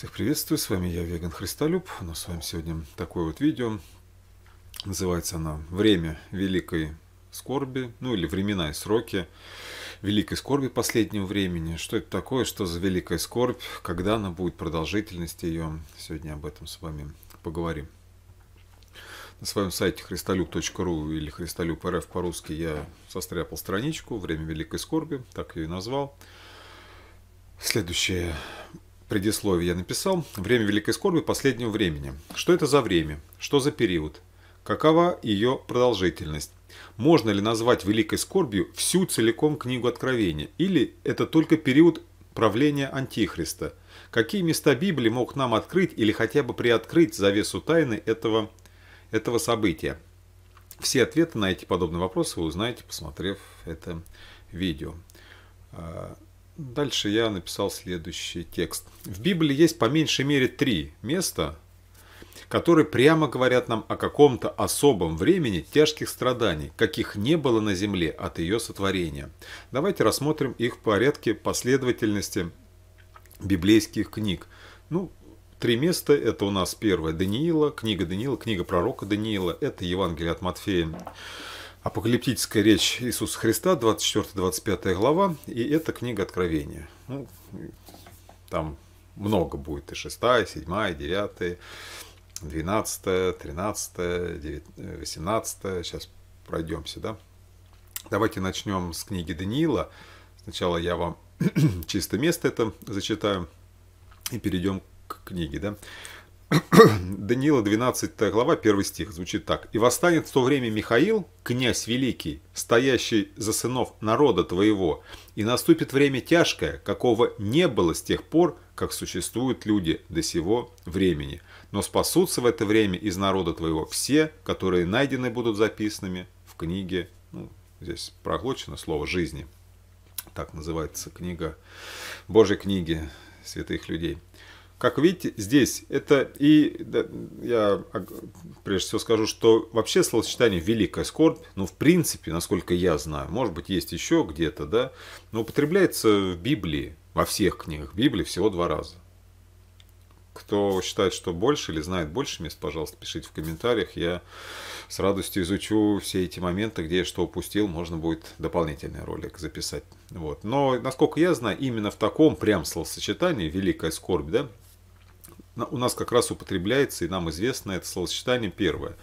Всех приветствую, с вами я, Веган Христолюб. У нас с вами сегодня такое вот видео. Называется оно «Время великой скорби», ну или «Времена и сроки великой скорби последнего времени». Что это такое, что за великая скорбь, когда она будет, продолжительность ее. Сегодня об этом с вами поговорим. На своем сайте христолюб.ру или христолюб.рф по-русски я состряпал страничку «Время великой скорби», так ее и назвал. Следующее предисловие я написал «Время великой скорби последнего времени». Что это за время? Что за период? Какова ее продолжительность? Можно ли назвать великой скорбью всю целиком книгу Откровения? Или это только период правления Антихриста? Какие места Библии мог нам открыть или хотя бы приоткрыть завесу тайны этого, этого события? Все ответы на эти подобные вопросы вы узнаете, посмотрев это видео. А, Дальше я написал следующий текст. В Библии есть по меньшей мере три места, которые прямо говорят нам о каком-то особом времени тяжких страданий, каких не было на земле от ее сотворения. Давайте рассмотрим их в порядке последовательности библейских книг. Ну, три места – это у нас первое Даниила, книга Даниила, книга пророка Даниила, это Евангелие от Матфея, апокалиптическая речь Иисуса Христа, 24-25 глава, и это книга Откровения. Ну, там много будет, и 6, и 7, и 9, 12, 13, 9, 18, сейчас пройдемся, да? Давайте начнем с книги Даниила. Сначала я вам чисто место это зачитаю и перейдем к книге, да? Даниила 12 глава, 1 стих, звучит так. «И восстанет в то время Михаил, князь великий, стоящий за сынов народа твоего, и наступит время тяжкое, какого не было с тех пор, как существуют люди до сего времени. Но спасутся в это время из народа твоего все, которые найдены будут записанными в книге». Ну, здесь проглочено слово «жизни». Так называется книга, Божьей книги святых людей – как видите, здесь это и да, я прежде всего скажу, что вообще словосочетание «великая скорбь», ну, в принципе, насколько я знаю, может быть, есть еще где-то, да, но употребляется в Библии, во всех книгах Библии всего два раза. Кто считает, что больше или знает больше мест, пожалуйста, пишите в комментариях. Я с радостью изучу все эти моменты, где я что упустил, можно будет дополнительный ролик записать. Вот. Но, насколько я знаю, именно в таком прям словосочетании «великая скорбь», да, у нас как раз употребляется, и нам известно это словосочетание первое.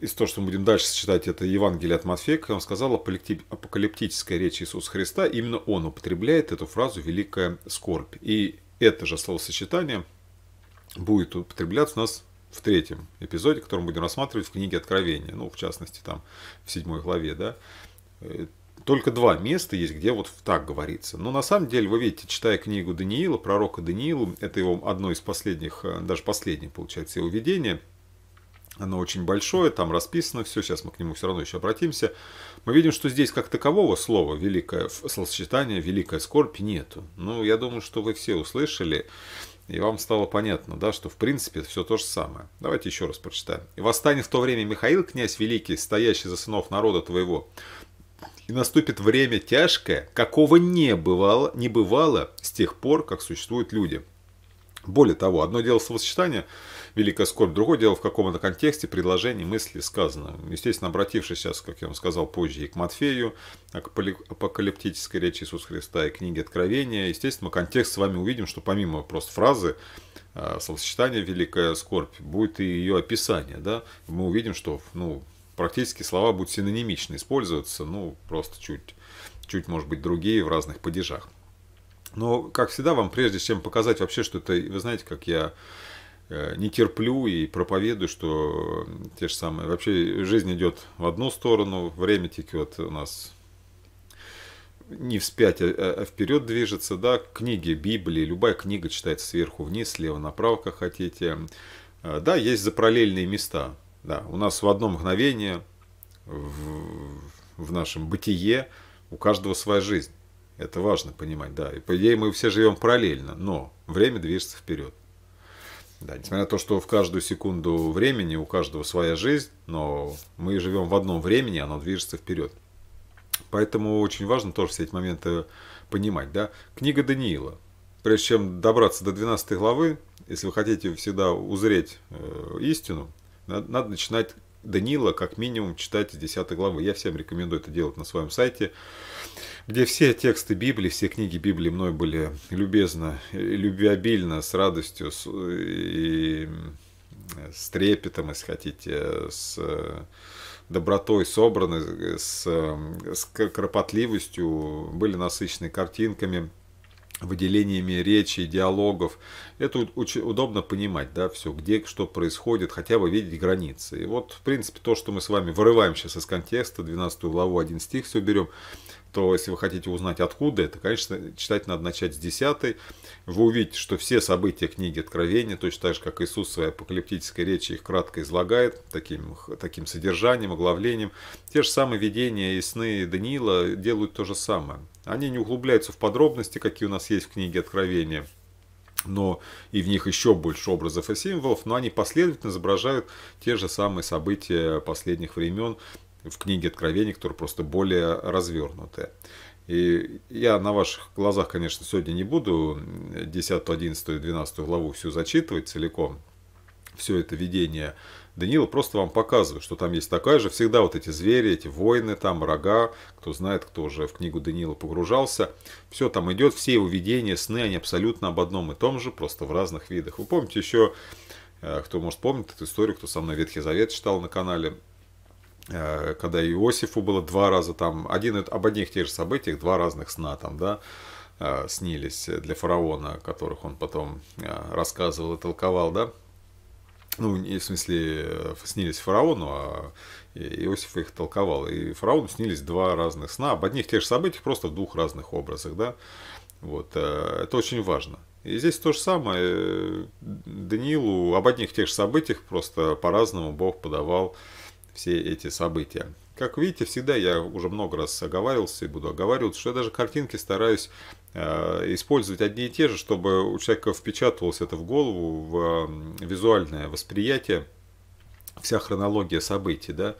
Из того, что мы будем дальше сочетать это Евангелие от Матфея, когда он сказал апокалиптическая речь Иисуса Христа, именно он употребляет эту фразу «великая скорбь». И это же словосочетание будет употребляться у нас в третьем эпизоде, который мы будем рассматривать в книге Откровения, ну, в частности, там, в седьмой главе, да, только два места есть, где вот так говорится. Но на самом деле, вы видите, читая книгу Даниила, пророка Даниила, это его одно из последних, э, даже последнее, получается, его видение, оно очень большое, там расписано все, сейчас мы к нему все равно еще обратимся. Мы видим, что здесь как такового слова «великое словосочетание», «великая скорбь» нету. Ну, я думаю, что вы все услышали, и вам стало понятно, да, что в принципе все то же самое. Давайте еще раз прочитаем. «И восстанет в то время Михаил, князь великий, стоящий за сынов народа твоего, и наступит время тяжкое, какого не бывало, не бывало с тех пор, как существуют люди. Более того, одно дело словосочетание «великая скорбь», другое дело в каком то контексте, предложение, мысли сказано. Естественно, обратившись сейчас, как я вам сказал позже, и к Матфею, к апокалиптической речи Иисуса Христа и книге Откровения, естественно, контекст с вами увидим, что помимо просто фразы а, словосочетания «великая скорбь» будет и ее описание. Да? Мы увидим, что ну, практически слова будут синонимично использоваться, ну, просто чуть, чуть, может быть, другие в разных падежах. Но, как всегда, вам прежде чем показать вообще, что это, вы знаете, как я э, не терплю и проповедую, что те же самые. Вообще жизнь идет в одну сторону, время текет у нас не вспять, а, а, а вперед движется, да, книги, Библии, любая книга читается сверху вниз, слева направо, как хотите. Э, да, есть запараллельные места, да, у нас в одно мгновение в, в нашем бытие у каждого своя жизнь. Это важно понимать, да. И по идее мы все живем параллельно, но время движется вперед. Да, несмотря на то, что в каждую секунду времени у каждого своя жизнь, но мы живем в одном времени, оно движется вперед. Поэтому очень важно тоже все эти моменты понимать. Да? Книга Даниила. Прежде чем добраться до 12 главы, если вы хотите всегда узреть э, истину, надо, надо начинать Данила как минимум читать из 10 главы. Я всем рекомендую это делать на своем сайте, где все тексты Библии, все книги Библии мной были любезно, э, любвеобильно, с радостью с, и с трепетом, если хотите, с э, добротой собраны, э, с, с кропотливостью, были насыщены картинками, выделениями речи, диалогов. Это очень удобно понимать, да, все, где что происходит, хотя бы видеть границы. И вот, в принципе, то, что мы с вами вырываем сейчас из контекста, 12 главу, один стих все берем, то если вы хотите узнать, откуда это, конечно, читать надо начать с 10. Вы увидите, что все события книги Откровения, точно так же, как Иисус в своей апокалиптической речи их кратко излагает, таким, таким содержанием, оглавлением. Те же самые видения и сны Даниила делают то же самое. Они не углубляются в подробности, какие у нас есть в книге Откровения, но и в них еще больше образов и символов, но они последовательно изображают те же самые события последних времен, в книге Откровений, которые просто более развернутые. И я на ваших глазах, конечно, сегодня не буду 10, 11, 12 главу всю зачитывать целиком, все это видение Даниила, просто вам показываю, что там есть такая же, всегда вот эти звери, эти воины, там рога, кто знает, кто уже в книгу Даниила погружался, все там идет, все его видения, сны, они абсолютно об одном и том же, просто в разных видах. Вы помните еще, э, кто может помнит эту историю, кто со мной Ветхий Завет читал на канале, Э, когда Иосифу было два раза там, один, об одних тех же событиях, два разных сна там, да, э, снились для фараона, которых он потом э, рассказывал и толковал, да, ну, в смысле, снились фараону, а Иосиф их толковал. И фараону снились два разных сна, об одних тех же событиях, просто в двух разных образах, да. Вот, это очень важно. И здесь то же самое. Даниилу об одних тех же событиях, просто по-разному Бог подавал все эти события. Как видите, всегда я уже много раз оговаривался и буду оговариваться, что я даже картинки стараюсь э, использовать одни и те же, чтобы у человека впечатывалось это в голову, в э, визуальное восприятие, вся хронология событий, да,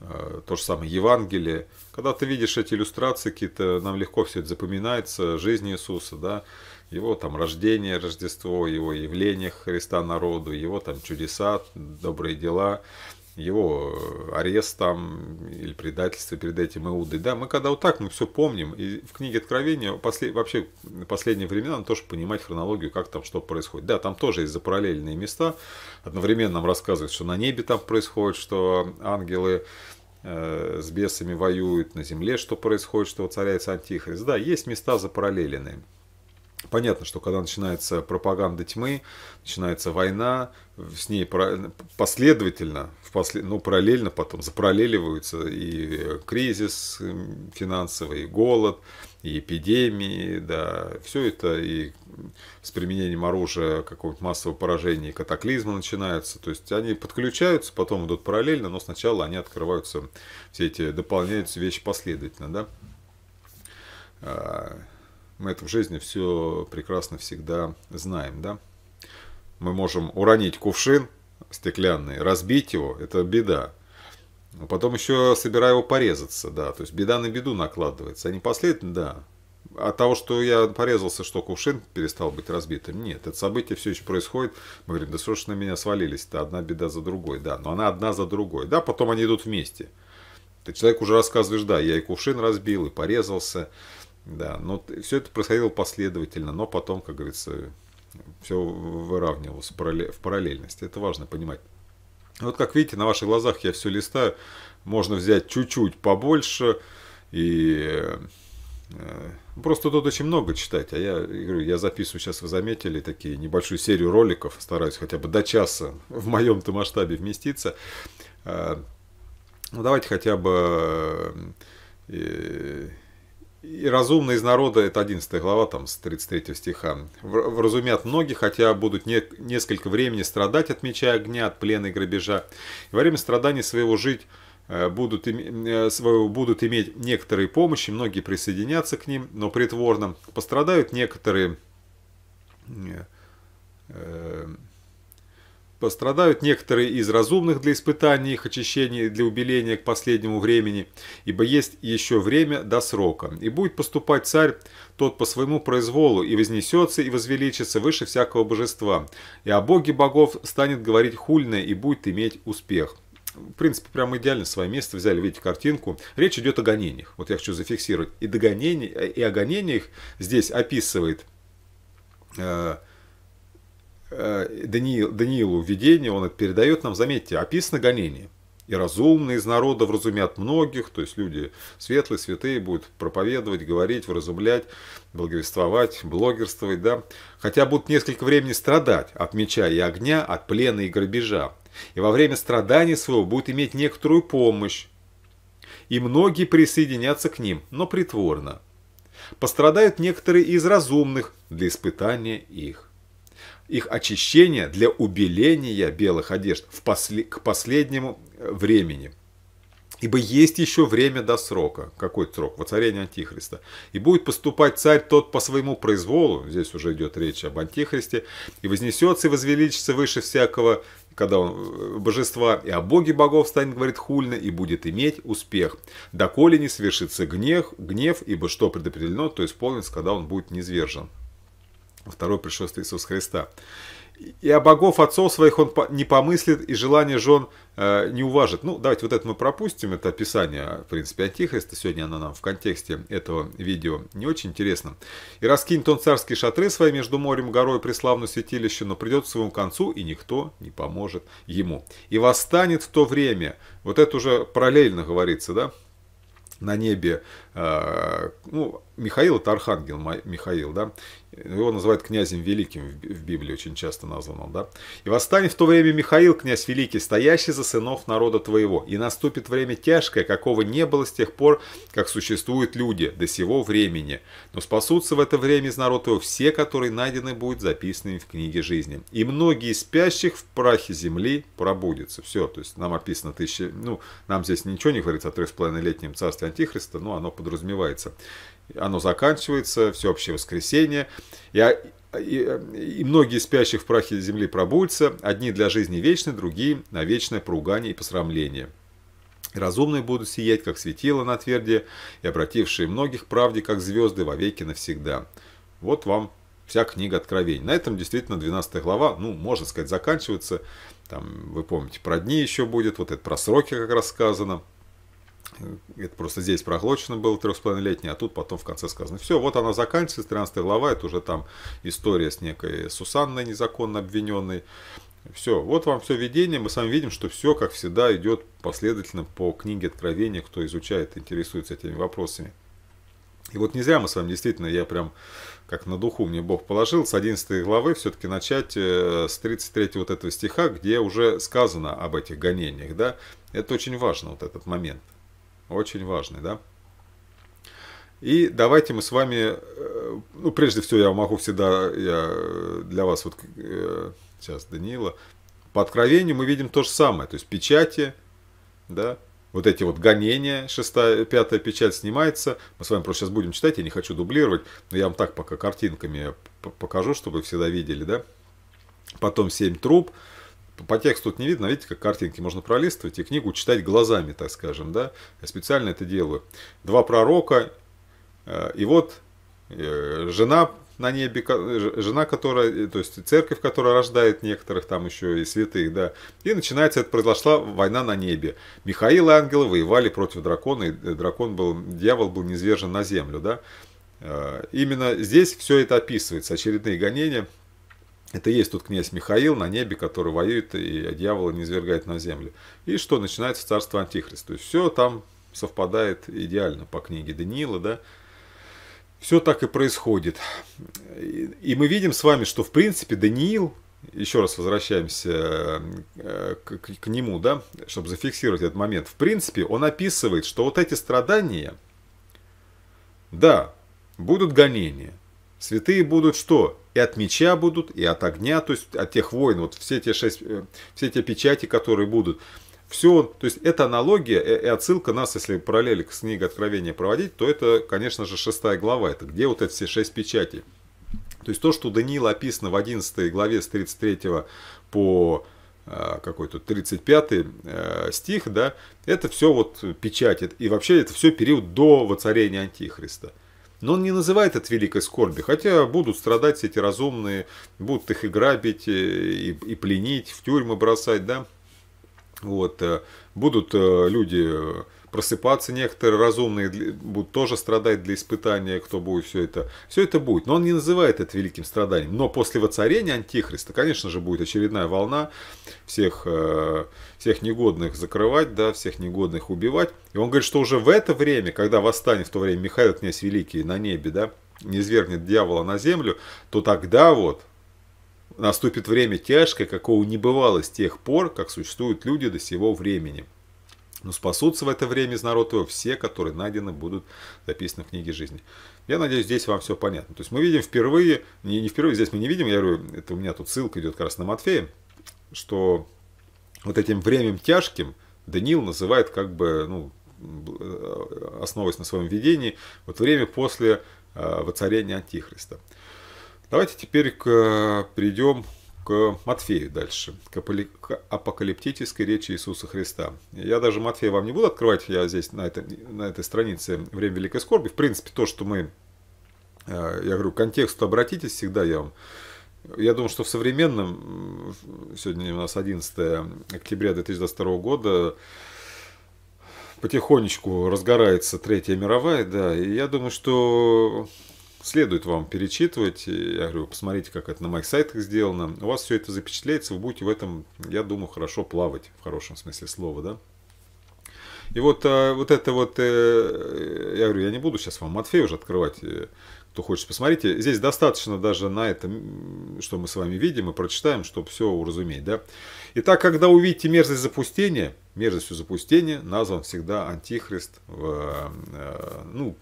э, то же самое Евангелие. Когда ты видишь эти иллюстрации какие-то, нам легко все это запоминается, жизнь Иисуса, да, его там рождение, Рождество, его явление Христа народу, его там чудеса, добрые дела, его э, арест там или предательство перед этим Иудой. Да, мы когда вот так, мы все помним. И в книге Откровения после, вообще последние времена надо тоже понимать хронологию, как там что происходит. Да, там тоже есть запараллельные места. Одновременно нам рассказывают, что на небе там происходит, что ангелы э, с бесами воюют, на земле что происходит, что царяется Антихрист. Да, есть места запараллеленные. Понятно, что когда начинается пропаганда тьмы, начинается война, с ней последовательно, ну, параллельно потом запараллеливаются и э, кризис финансовый, и голод, и эпидемии, да, все это и с применением оружия какого-нибудь массового поражения и катаклизма начинаются, то есть они подключаются, потом идут параллельно, но сначала они открываются, все эти дополняются вещи последовательно, да а, мы это в жизни все прекрасно всегда знаем, да? Мы можем уронить кувшин стеклянный, разбить его, это беда. Но потом еще собираю его порезаться, да, то есть беда на беду накладывается. А не последний, да. От того, что я порезался, что кувшин перестал быть разбитым, нет, это событие все еще происходит. Мы говорим, да что на меня свалились-то, одна беда за другой, да, но она одна за другой, да, потом они идут вместе. Ты человеку уже рассказываешь, да, я и кувшин разбил, и порезался, да, но все это происходило последовательно, но потом, как говорится, все выравнивалось в параллельности. Это важно понимать. Вот как видите, на ваших глазах я все листаю. Можно взять чуть-чуть побольше и э, Просто тут очень много читать, а я, я записываю, сейчас вы заметили, такие небольшую серию роликов, стараюсь хотя бы до часа в моем-то масштабе вместиться. Э, ну, давайте хотя бы э, и разумные из народа, это 11 глава, там, с 33 стиха, вразумят многие, хотя будут не, несколько времени страдать от меча огня, от плена и грабежа. И во время страданий своего жить э, будут, э, свою, будут иметь некоторые помощи, многие присоединятся к ним, но притворно. Пострадают некоторые э, Пострадают некоторые из разумных для испытания их очищения для убеления к последнему времени, ибо есть еще время до срока. И будет поступать царь тот по своему произволу, и вознесется, и возвеличится выше всякого божества. И о боге богов станет говорить хульное, и будет иметь успех. В принципе, прямо идеально свое место взяли, видите, картинку. Речь идет о гонениях. Вот я хочу зафиксировать. И, догонение, и о гонениях здесь описывает... Э, Э, Даниил, Даниилу видение, он это передает нам, заметьте, описано гонение. И разумные из народа вразумят многих, то есть люди светлые, святые будут проповедовать, говорить, вразумлять, благовествовать, блогерствовать, да. Хотя будут несколько времени страдать от меча и огня, от плена и грабежа. И во время страданий своего будут иметь некоторую помощь. И многие присоединятся к ним, но притворно. Пострадают некоторые из разумных для испытания их их очищения для убеления белых одежд в после, к последнему э, времени. Ибо есть еще время до срока. Какой срок? Воцарение Антихриста. И будет поступать царь тот по своему произволу, здесь уже идет речь об Антихристе, и вознесется и возвеличится выше всякого когда он э, божества, и о боге богов станет, говорит, хульно, и будет иметь успех. Доколе не свершится гнев, гнев, ибо что предопределено, то исполнится, когда он будет низвержен второе пришествие Иисуса Христа. И о богов отцов своих он не помыслит, и желание жен э, не уважит. Ну, давайте вот это мы пропустим, это описание, в принципе, Антихриста. Сегодня оно нам в контексте этого видео не очень интересно. «И раскинет он царские шатры свои между морем горой преславную святилище, но придет к своему концу, и никто не поможет ему. И восстанет в то время». Вот это уже параллельно говорится, да? на небе, э, ну, Михаил это архангел Михаил, да, ну, его называют князем великим, в Библии очень часто назван он, да? «И восстанет в то время Михаил, князь великий, стоящий за сынов народа твоего, и наступит время тяжкое, какого не было с тех пор, как существуют люди до сего времени. Но спасутся в это время из народа твоего все, которые найдены будут записанными в книге жизни. И многие спящих в прахе земли пробудятся». Все, то есть нам описано тысячи, ну, нам здесь ничего не говорится о трех с половиной летнем царстве Антихриста, но оно подразумевается оно заканчивается, всеобщее воскресенье. Я а, и, и многие спящие в прахе земли пробудятся, одни для жизни вечны, другие на вечное поругание и посрамление. разумные будут сиять, как светило на тверде, и обратившие многих правде, как звезды, вовеки навсегда. Вот вам вся книга Откровений. На этом действительно 12 глава, ну, можно сказать, заканчивается. Там, вы помните, про дни еще будет, вот это про сроки как рассказано это просто здесь проглочено было 3,5-летний, а тут потом в конце сказано. Все, вот она заканчивается, 13 глава, это уже там история с некой Сусанной незаконно обвиненной. Все, вот вам все видение, мы с вами видим, что все, как всегда, идет последовательно по книге Откровения, кто изучает, интересуется этими вопросами. И вот не зря мы с вами действительно, я прям как на духу мне Бог положил, с 11 главы все-таки начать э, с 33 вот этого стиха, где уже сказано об этих гонениях, да, это очень важно, вот этот момент очень важный, да. И давайте мы с вами, э, ну, прежде всего, я могу всегда, я э, для вас, вот э, сейчас Даниила, по откровению мы видим то же самое, то есть печати, да, вот эти вот гонения, шестая, пятая печать снимается. Мы с вами просто сейчас будем читать, я не хочу дублировать, но я вам так пока картинками покажу, чтобы вы всегда видели, да. Потом семь труб, по тексту тут не видно, видите, как картинки можно пролистывать и книгу читать глазами, так скажем, да. Я специально это делаю. Два пророка, э, и вот э, жена на небе, жена, которая, э, то есть церковь, которая рождает некоторых там еще и святых, да. И начинается, это произошла война на небе. Михаил и ангелы воевали против дракона, и дракон был, дьявол был низвержен на землю, да. Именно здесь все это описывается, очередные гонения – это и есть тот князь Михаил на небе, который воюет и дьявола не извергает на землю. И что начинается царство Антихриста. То есть все там совпадает идеально по книге Даниила, да. Все так и происходит. И мы видим с вами, что в принципе Даниил, еще раз возвращаемся э, к, к, к нему, да, чтобы зафиксировать этот момент. В принципе, он описывает, что вот эти страдания, да, будут гонения, Святые будут что? И от меча будут, и от огня, то есть от тех войн, вот все те, шесть, э, все те печати, которые будут. Все, то есть это аналогия и отсылка нас, если параллели к книгой Откровения проводить, то это, конечно же, шестая глава, это где вот эти все шесть печатей. То есть то, что Даниил Даниила описано в 11 главе с 33 по э, какой-то 35 э, стих, да, это все вот печать, и вообще это все период до воцарения Антихриста. Но он не называет это великой скорби, хотя будут страдать все эти разумные, будут их и грабить, э, и, и пленить, в тюрьмы бросать, да. Вот, э, будут э, люди просыпаться некоторые разумные будут тоже страдать для испытания, кто будет все это. Все это будет, но он не называет это великим страданием. Но после воцарения Антихриста, конечно же, будет очередная волна всех, э, всех негодных закрывать, да, всех негодных убивать. И он говорит, что уже в это время, когда восстанет в то время Михаил князь Великий на небе, да, не извергнет дьявола на землю, то тогда вот наступит время тяжкое, какого не бывало с тех пор, как существуют люди до сего времени. Но ну, спасутся в это время из народа его все, которые найдены будут записаны в книге жизни. Я надеюсь, здесь вам все понятно. То есть мы видим впервые, не, не впервые, здесь мы не видим, я говорю, это у меня тут ссылка идет как раз на Матфея, что вот этим временем тяжким Даниил называет как бы, ну, основываясь на своем видении, вот время после а, воцарения Антихриста. Давайте теперь к, а, перейдем к Матфею дальше, к апокалиптической речи Иисуса Христа. Я даже Матфея вам не буду открывать, я здесь на, этой на этой странице «Время Великой Скорби». В принципе, то, что мы, э, я говорю, к контексту обратитесь всегда, я вам... Я думаю, что в современном, сегодня у нас 11 октября 2022 года, потихонечку разгорается Третья мировая, да, и я думаю, что следует вам перечитывать. Я говорю, посмотрите, как это на моих сайтах сделано. У вас все это запечатляется, вы будете в этом, я думаю, хорошо плавать, в хорошем смысле слова, да. И вот, э, вот это вот, э, я говорю, я не буду сейчас вам Матфея уже открывать, э, кто хочет, посмотрите. Здесь достаточно даже на этом, что мы с вами видим и прочитаем, чтобы все уразуметь. Да? Итак, когда увидите мерзость запустения, мерзостью запустения назван всегда Антихрист, в, ну,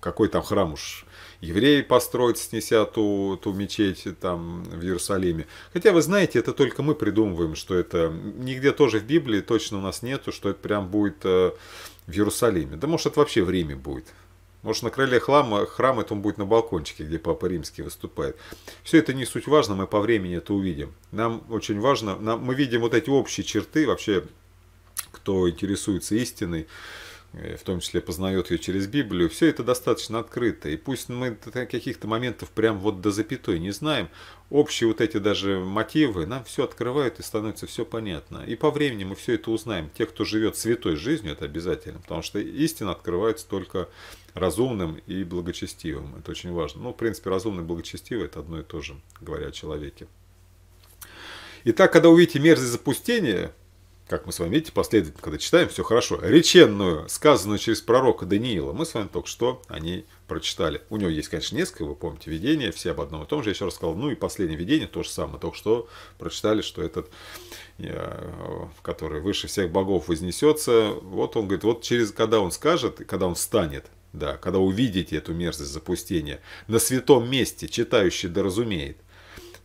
какой там храм уж евреи построят, снеся ту, ту мечеть там в Иерусалиме. Хотя, вы знаете, это только мы придумываем, что это нигде тоже в Библии точно у нас нету, что это прям будет э, в Иерусалиме. Да может это вообще в Риме будет. Может, на крыле храма, храм это он будет на балкончике, где Папа Римский выступает. Все это не суть важно, мы по времени это увидим. Нам очень важно, нам, мы видим вот эти общие черты, вообще, кто интересуется истиной, Э, в том числе познает ее через Библию, все это достаточно открыто. И пусть мы каких-то моментов прям вот до запятой не знаем, общие вот эти даже мотивы нам все открывают и становится все понятно. И по времени мы все это узнаем. Те, кто живет святой жизнью, это обязательно, потому что истина открывается только разумным и благочестивым. Это очень важно. Ну, в принципе, разумный и благочестивый – это одно и то же, говоря о человеке. Итак, когда увидите мерзость запустения – как мы с вами видите, последовательно, когда читаем, все хорошо. Реченную, сказанную через пророка Даниила, мы с вами только что о ней прочитали. У него есть, конечно, несколько, вы помните, видения, все об одном и том же. Я еще раз сказал, ну и последнее видение, то же самое, только что прочитали, что этот, э, который выше всех богов вознесется, вот он говорит, вот через, когда он скажет, когда он станет, да, когда увидите эту мерзость запустения, на святом месте читающий доразумеет,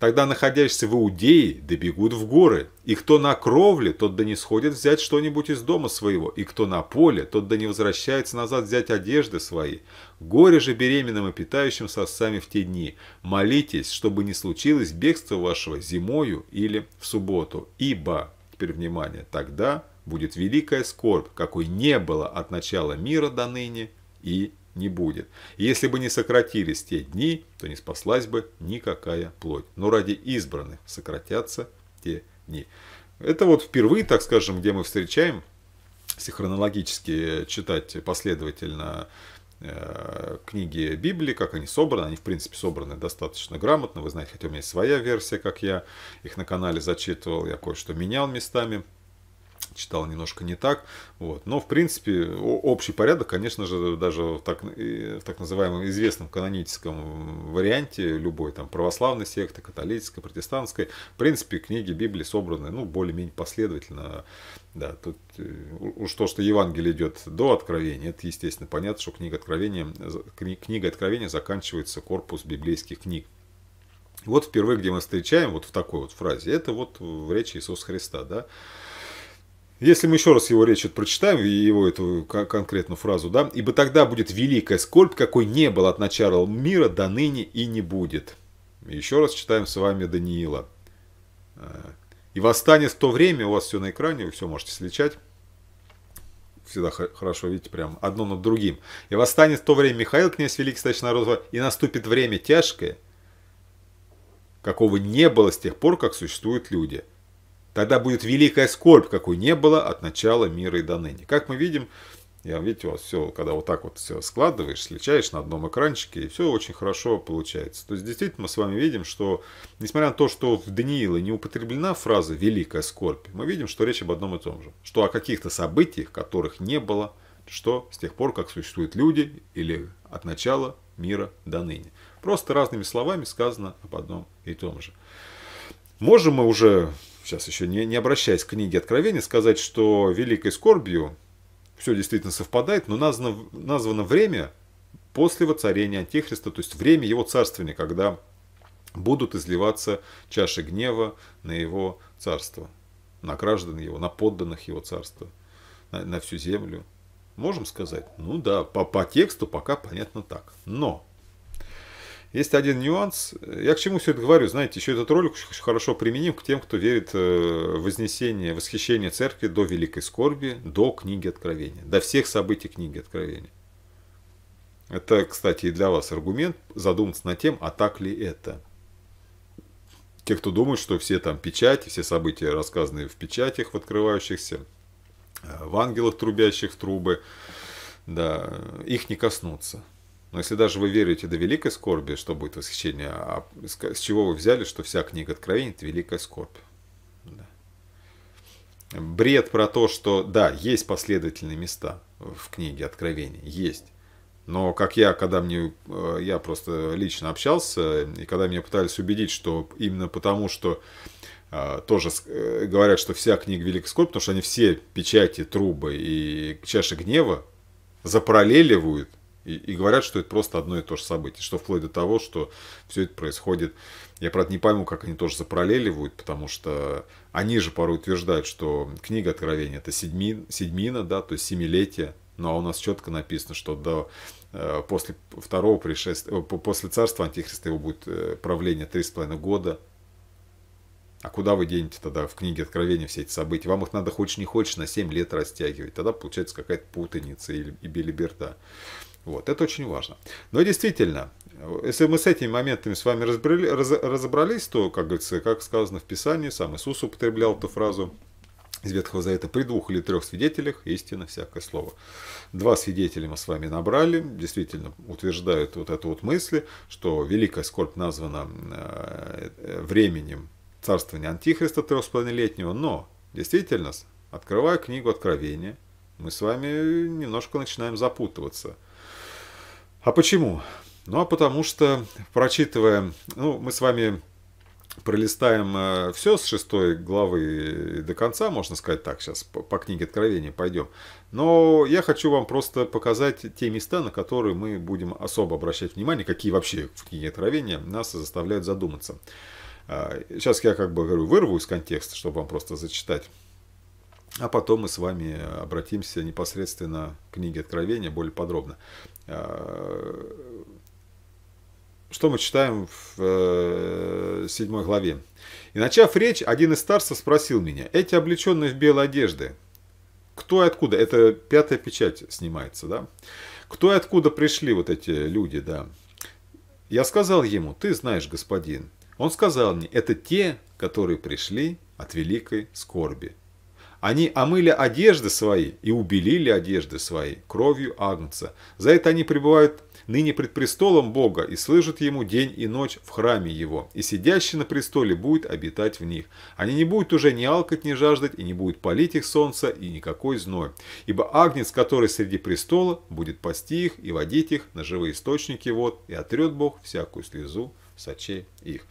Тогда находящиеся в Иудее добегут в горы, и кто на кровле, тот да не сходит взять что-нибудь из дома своего, и кто на поле, тот да не возвращается назад взять одежды свои. Горе же беременным и питающим сосами в те дни. Молитесь, чтобы не случилось бегство вашего зимою или в субботу, ибо, теперь внимание, тогда будет великая скорбь, какой не было от начала мира до ныне и не будет. И если бы не сократились те дни, то не спаслась бы никакая плоть. Но ради избранных сократятся те дни. Это вот впервые, так скажем, где мы встречаем, если хронологически читать последовательно э, книги Библии, как они собраны. Они, в принципе, собраны достаточно грамотно. Вы знаете, хотя у меня есть своя версия, как я их на канале зачитывал. Я кое-что менял местами читал немножко не так. Вот. Но, в принципе, общий порядок, конечно же, даже в так, в так называемом известном каноническом варианте, любой там православной секты, католической, протестантской, в принципе, книги Библии собраны, ну, более-менее последовательно. Да, тут э, уж то, что Евангелие идет до Откровения, это, естественно, понятно, что книга Откровения, книга Откровения заканчивается корпус библейских книг. Вот впервые, где мы встречаем вот в такой вот фразе, это вот в речи Иисуса Христа, да. Если мы еще раз его речь вот прочитаем, его эту конкретную фразу, да, «Ибо тогда будет великая скорбь, какой не было от начала мира до ныне и не будет». Еще раз читаем с вами Даниила. А, и восстанет в то время, у вас все на экране, вы все можете сличать. Всегда хорошо, видите, прям одно над другим. И восстанет в то время Михаил, князь великий, стоящий народа, и наступит время тяжкое, какого не было с тех пор, как существуют люди. Тогда будет великая скорбь, какой не было от начала мира и до ныне. Как мы видим, я, видите, у вас все, когда вот так вот все складываешь, сличаешь на одном экранчике, и все очень хорошо получается. То есть, действительно, мы с вами видим, что, несмотря на то, что в Даниила не употреблена фраза «великая скорбь», мы видим, что речь об одном и том же. Что о каких-то событиях, которых не было, что с тех пор, как существуют люди, или от начала мира до ныне. Просто разными словами сказано об одном и том же. Можем мы уже сейчас еще не, не обращаясь к книге Откровения, сказать, что великой скорбью все действительно совпадает, но названо, названо время после воцарения Антихриста, то есть время его царствования, когда будут изливаться чаши гнева на его царство, на граждан его, на подданных его царства, на, на всю землю. Можем сказать? Ну да, по, по тексту пока понятно так. Но есть один нюанс. Я к чему все это говорю? Знаете, еще этот ролик очень хорошо применим к тем, кто верит э, в вознесение, восхищение церкви до Великой Скорби, до Книги Откровения, до всех событий Книги Откровения. Это, кстати, и для вас аргумент задуматься над тем, а так ли это. Те, кто думает, что все там печати, все события, рассказанные в печатях, в открывающихся, э, в ангелах, трубящих трубы, да, их не коснуться. Но если даже вы верите до великой скорби, что будет восхищение, а с чего вы взяли, что вся книга Откровения – это великая скорбь? Да. Бред про то, что да, есть последовательные места в книге Откровения, есть. Но как я, когда мне, э, я просто лично общался, и когда меня пытались убедить, что именно потому, что э, тоже э, говорят, что вся книга Великой Скорбь, потому что они все печати, трубы и чаши гнева запараллеливают – и, и говорят, что это просто одно и то же событие, что вплоть до того, что все это происходит. Я, правда, не пойму, как они тоже запараллеливают, потому что они же порой утверждают, что книга Откровения – это седьмин, седьмина, да, то есть семилетие, но ну, а у нас четко написано, что до, э, после второго пришествия, после царства Антихриста его будет э, правление три с половиной года, а куда вы денете тогда в книге Откровения все эти события? Вам их надо хочешь не хочешь на 7 лет растягивать. Тогда получается какая-то путаница или, и белиберда. Вот, это очень важно. Но действительно, если мы с этими моментами с вами разобрались, то, как говорится, как сказано в Писании, сам Иисус употреблял эту фразу из Ветхого Завета, при двух или трех свидетелях истина всякое слово. Два свидетеля мы с вами набрали, действительно утверждают вот эту вот мысль, что великая скорбь названа э, э, временем царствования Антихриста трех с половиной летнего, но действительно, открывая книгу Откровения, мы с вами немножко начинаем запутываться – а почему? Ну а потому что, прочитывая, ну мы с вами пролистаем э, все с шестой главы до конца, можно сказать так, сейчас по, по книге Откровения пойдем. Но я хочу вам просто показать те места, на которые мы будем особо обращать внимание, какие вообще в книге Откровения нас заставляют задуматься. Сейчас а, я как бы говорю, вырву из контекста, чтобы вам просто зачитать. А потом мы с вами обратимся непосредственно к книге Откровения более подробно. А, что мы читаем в э, седьмой главе? «И начав речь, один из старцев спросил меня, эти облеченные в белые одежды, кто и откуда?» Это пятая печать снимается, да? «Кто и откуда пришли вот эти люди, да?» Я сказал ему, ты знаешь, господин. Он сказал мне, это те, которые пришли от великой скорби. Они омыли одежды свои и убелили одежды свои кровью Агнца. За это они пребывают ныне пред престолом Бога и слышат Ему день и ночь в храме Его. И сидящий на престоле будет обитать в них. Они не будут уже ни алкать, ни жаждать, и не будет палить их солнце и никакой зной. Ибо Агнец, который среди престола, будет пасти их и водить их на живые источники вод, и отрет Бог всякую слезу сочей их.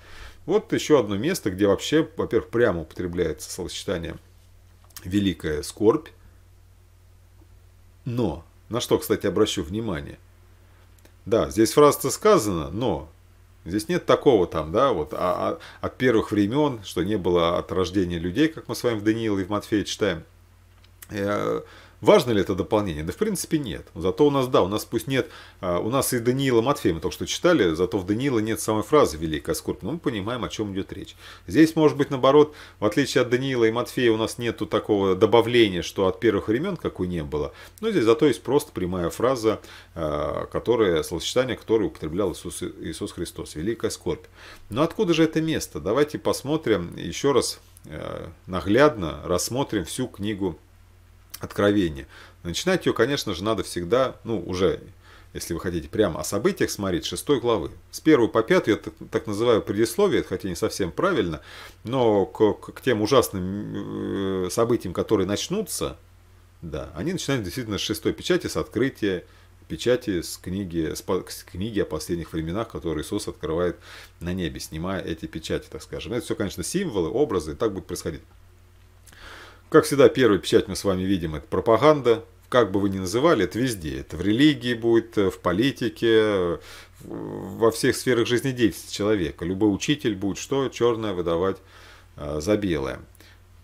Вот еще одно место, где вообще, во-первых, прямо употребляется словосочетание великая скорбь. Но, на что, кстати, обращу внимание. Да, здесь фраза сказана, но Здесь нет такого там, да, вот а, а, от первых времен, что не было от рождения людей, как мы с вами в Данииле и в Матфея читаем. Э, Важно ли это дополнение? Да в принципе нет. Зато у нас, да, у нас пусть нет, а, у нас и Даниила Матфея мы только что читали, зато в Даниила нет самой фразы «великая скорбь», но ну, мы понимаем, о чем идет речь. Здесь, может быть, наоборот, в отличие от Даниила и Матфея, у нас нету такого добавления, что от первых времен, какой не было, но ну, здесь зато есть просто прямая фраза, а, которая, словосочетание, которое употреблял Иисус, Иисус Христос, «великая скорбь». Но откуда же это место? Давайте посмотрим еще раз а, наглядно, рассмотрим всю книгу откровение. Начинать ее, конечно же, надо всегда, ну, уже, если вы хотите прямо о событиях смотреть, шестой главы. С первой по пятую, я так, так называю предисловие, хотя не совсем правильно, но к, к, тем ужасным э, событиям, которые начнутся, да, они начинают действительно с шестой печати, с открытия печати, с книги, с, с книги о последних временах, которые Иисус открывает на небе, снимая эти печати, так скажем. Это все, конечно, символы, образы, так будет происходить. Как всегда, первая печать мы с вами видим – это пропаганда. Как бы вы ни называли, это везде. Это в религии будет, в политике, во всех сферах жизнедеятельности человека. Любой учитель будет что? Черное выдавать а, за белое.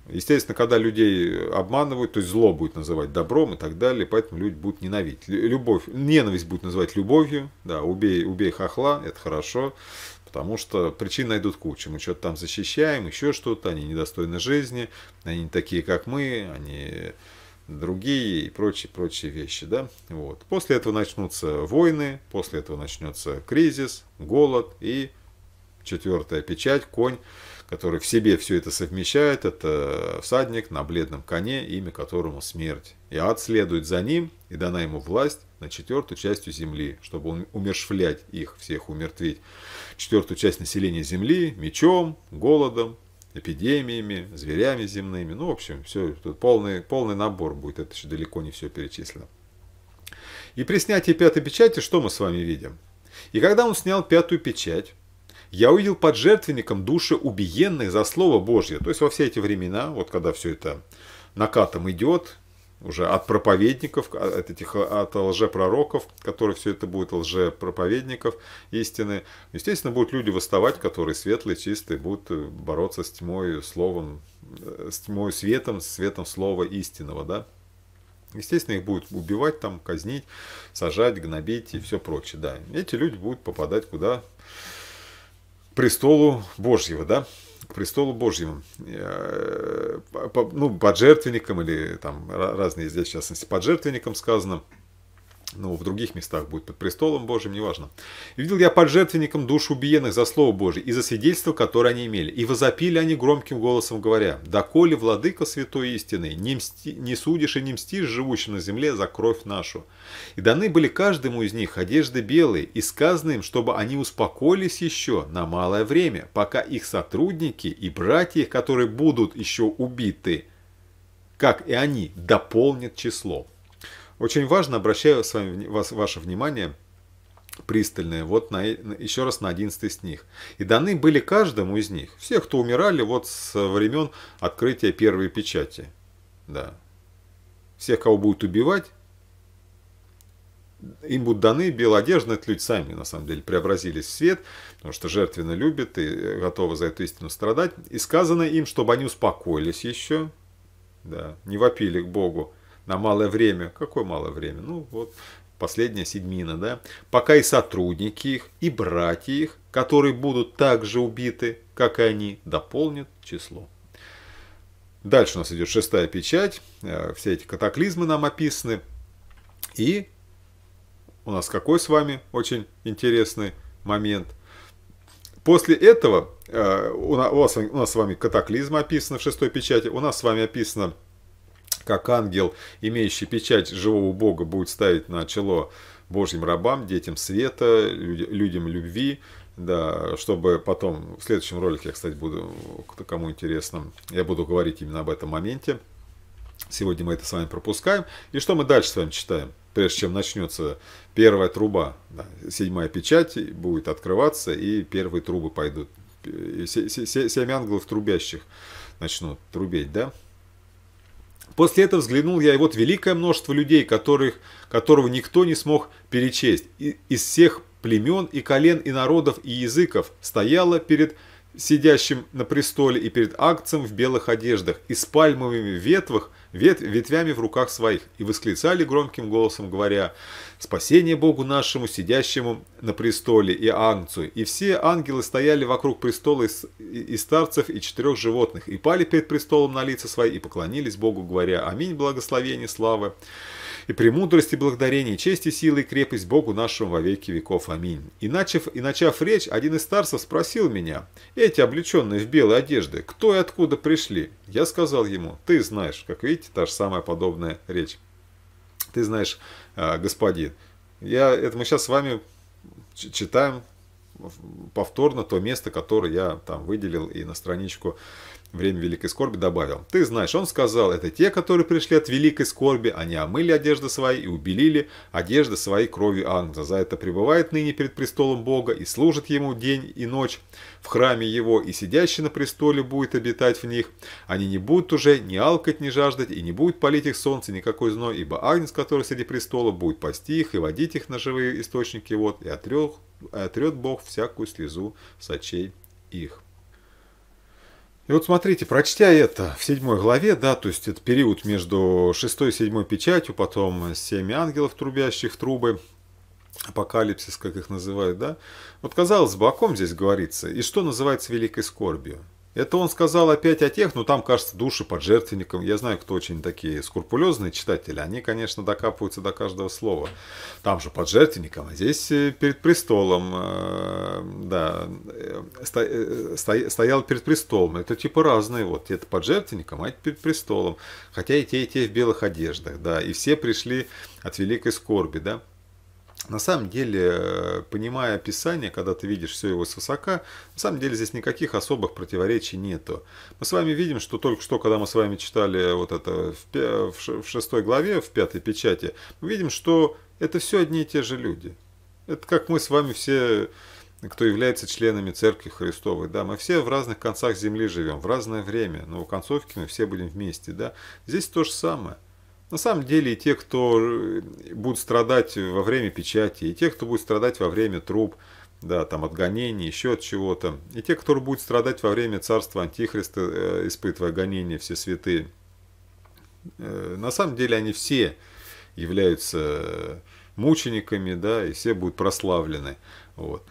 Естественно, когда людей обманывают, то есть зло будет называть добром и так далее, поэтому люди будут ненавидеть. Любовь, ненависть будет называть любовью, да, убей, убей хохла, это хорошо, Потому что причин найдут кучу. Мы что-то там защищаем, еще что-то. Они недостойны жизни, они не такие, как мы, они другие и прочие-прочие вещи. Да? Вот. После этого начнутся войны, после этого начнется кризис, голод и четвертая печать, конь, который в себе все это совмещает. Это всадник на бледном коне, имя которому смерть. И ад следует за ним, и дана ему власть на четвертую частью земли, чтобы умершвлять их, всех умертвить четвертую часть населения Земли мечом, голодом, эпидемиями, зверями земными. Ну, в общем, все, тут полный, полный набор будет, это еще далеко не все перечислено. И при снятии пятой печати что мы с вами видим? И когда он снял пятую печать, я увидел под жертвенником души убиенных за Слово Божье. То есть во все эти времена, вот когда все это накатом идет, уже от проповедников, а, от этих а, от лжепророков, которые все это будет лжепроповедников истины. Естественно, будут люди восставать, которые светлые, чистые, будут э, бороться с тьмой словом, э, с тьмой светом, с светом слова истинного, да. Естественно, их будут убивать, там, казнить, сажать, гнобить и все прочее, да. Эти люди будут попадать куда? Престолу Божьего, да к престолу Божьему, э, ну, по жертвенникам или там разные здесь, в частности, по жертвенникам сказано – но ну, в других местах будет, под престолом Божьим, неважно. И «Видел я под жертвенником душ убиенных за Слово Божие и за свидетельство, которое они имели. И возопили они громким голосом, говоря, «Доколе, владыка святой истины, не, мсти, не судишь и не мстишь живущим на земле за кровь нашу». И даны были каждому из них одежды белые, и сказано им, чтобы они успокоились еще на малое время, пока их сотрудники и братья которые будут еще убиты, как и они, дополнят число. Очень важно, обращаю с вами, вас, ваше внимание пристальное, вот на, еще раз на 11 с них. И даны были каждому из них, все, кто умирали вот с времен открытия первой печати. Да. Всех, кого будут убивать, им будут даны белоодежные люди сами, на самом деле, преобразились в свет, потому что жертвенно любят и э, готовы за эту истину страдать. И сказано им, чтобы они успокоились еще, да, не вопили к Богу, на малое время. Какое малое время? Ну вот, последняя седьмина, да? Пока и сотрудники их, и братья их, которые будут также убиты, как и они, дополнят число. Дальше у нас идет шестая печать, э, все эти катаклизмы нам описаны. И у нас какой с вами очень интересный момент. После этого э, у нас, с вами катаклизм описан в шестой печати, у нас с вами описано как ангел, имеющий печать живого Бога, будет ставить на чело Божьим рабам, детям света, людям любви, да, чтобы потом, в следующем ролике, я, кстати, буду, кому интересно, я буду говорить именно об этом моменте. Сегодня мы это с вами пропускаем. И что мы дальше с вами читаем? Прежде чем начнется первая труба, да, седьмая печать будет открываться, и первые трубы пойдут. Э, семь ангелов трубящих начнут трубеть, да? После этого взглянул я, и вот великое множество людей, которых, которого никто не смог перечесть. И, из всех племен и колен и народов и языков стояло перед сидящим на престоле и перед акцем в белых одеждах и с пальмовыми ветвах, вет, ветвями в руках своих, и восклицали громким голосом, говоря Спасение Богу нашему, сидящему на престоле и ангцу, И все ангелы стояли вокруг престола и из старцев и четырех животных, и пали перед престолом на лица свои, и поклонились Богу, говоря «Аминь, благословение, слава» и премудрости, благодарение, честь и силы и крепость Богу нашему во веки веков. Аминь. И начав, и начав речь, один из старцев спросил меня, эти облеченные в белые одежды, кто и откуда пришли? Я сказал ему, ты знаешь, как видите, та же самая подобная речь. Ты знаешь, а, господин. Я, это мы сейчас с вами читаем повторно то место, которое я там выделил и на страничку время великой скорби добавил. «Ты знаешь, он сказал, это те, которые пришли от великой скорби, они омыли одежды свои и убелили одежды своей кровью Агнца. За это пребывает ныне перед престолом Бога и служит ему день и ночь в храме его, и сидящий на престоле будет обитать в них. Они не будут уже ни алкать, ни жаждать, и не будет палить их солнце никакой зной, ибо Агнец, который среди престола, будет пасти их и водить их на живые источники вод, и отрет, отрет Бог всякую слезу сочей их». И вот смотрите, прочтя это в седьмой главе, да, то есть это период между шестой и седьмой печатью, потом семь ангелов, трубящих в трубы, апокалипсис, как их называют, да, вот казалось бы, о ком здесь говорится, и что называется великой скорбью? Это он сказал опять о тех, но ну, там, кажется, души под жертвенником. Я знаю, кто очень такие скрупулезные читатели. Они, конечно, докапываются до каждого слова. Там же под жертвенником, а здесь э, перед престолом. Э, да, э, стоял перед престолом. Это типа разные. Вот это под жертвенником, а это перед престолом. Хотя и те, и те в белых одеждах. Да, и все пришли от великой скорби. Да. На самом деле, э, понимая Писание, когда ты видишь все его свысока, на самом деле здесь никаких особых противоречий нету. Мы с вами видим, что только что, когда мы с вами читали вот это в шестой главе, в пятой печати, мы видим, что это все одни и те же люди. Это как мы с вами все кто является членами Церкви Христовой. Да, мы все в разных концах земли живем, в разное время, но в концовке мы все будем вместе. Да. Здесь то же самое. На самом деле и те, кто э, будет страдать во время печати, и те, кто будет страдать во время труб, да, там от еще от чего-то, и те, кто будет страдать во время царства Антихриста, э, испытывая гонения все святые, э, на самом деле они все являются мучениками, да, и все будут прославлены. Вот.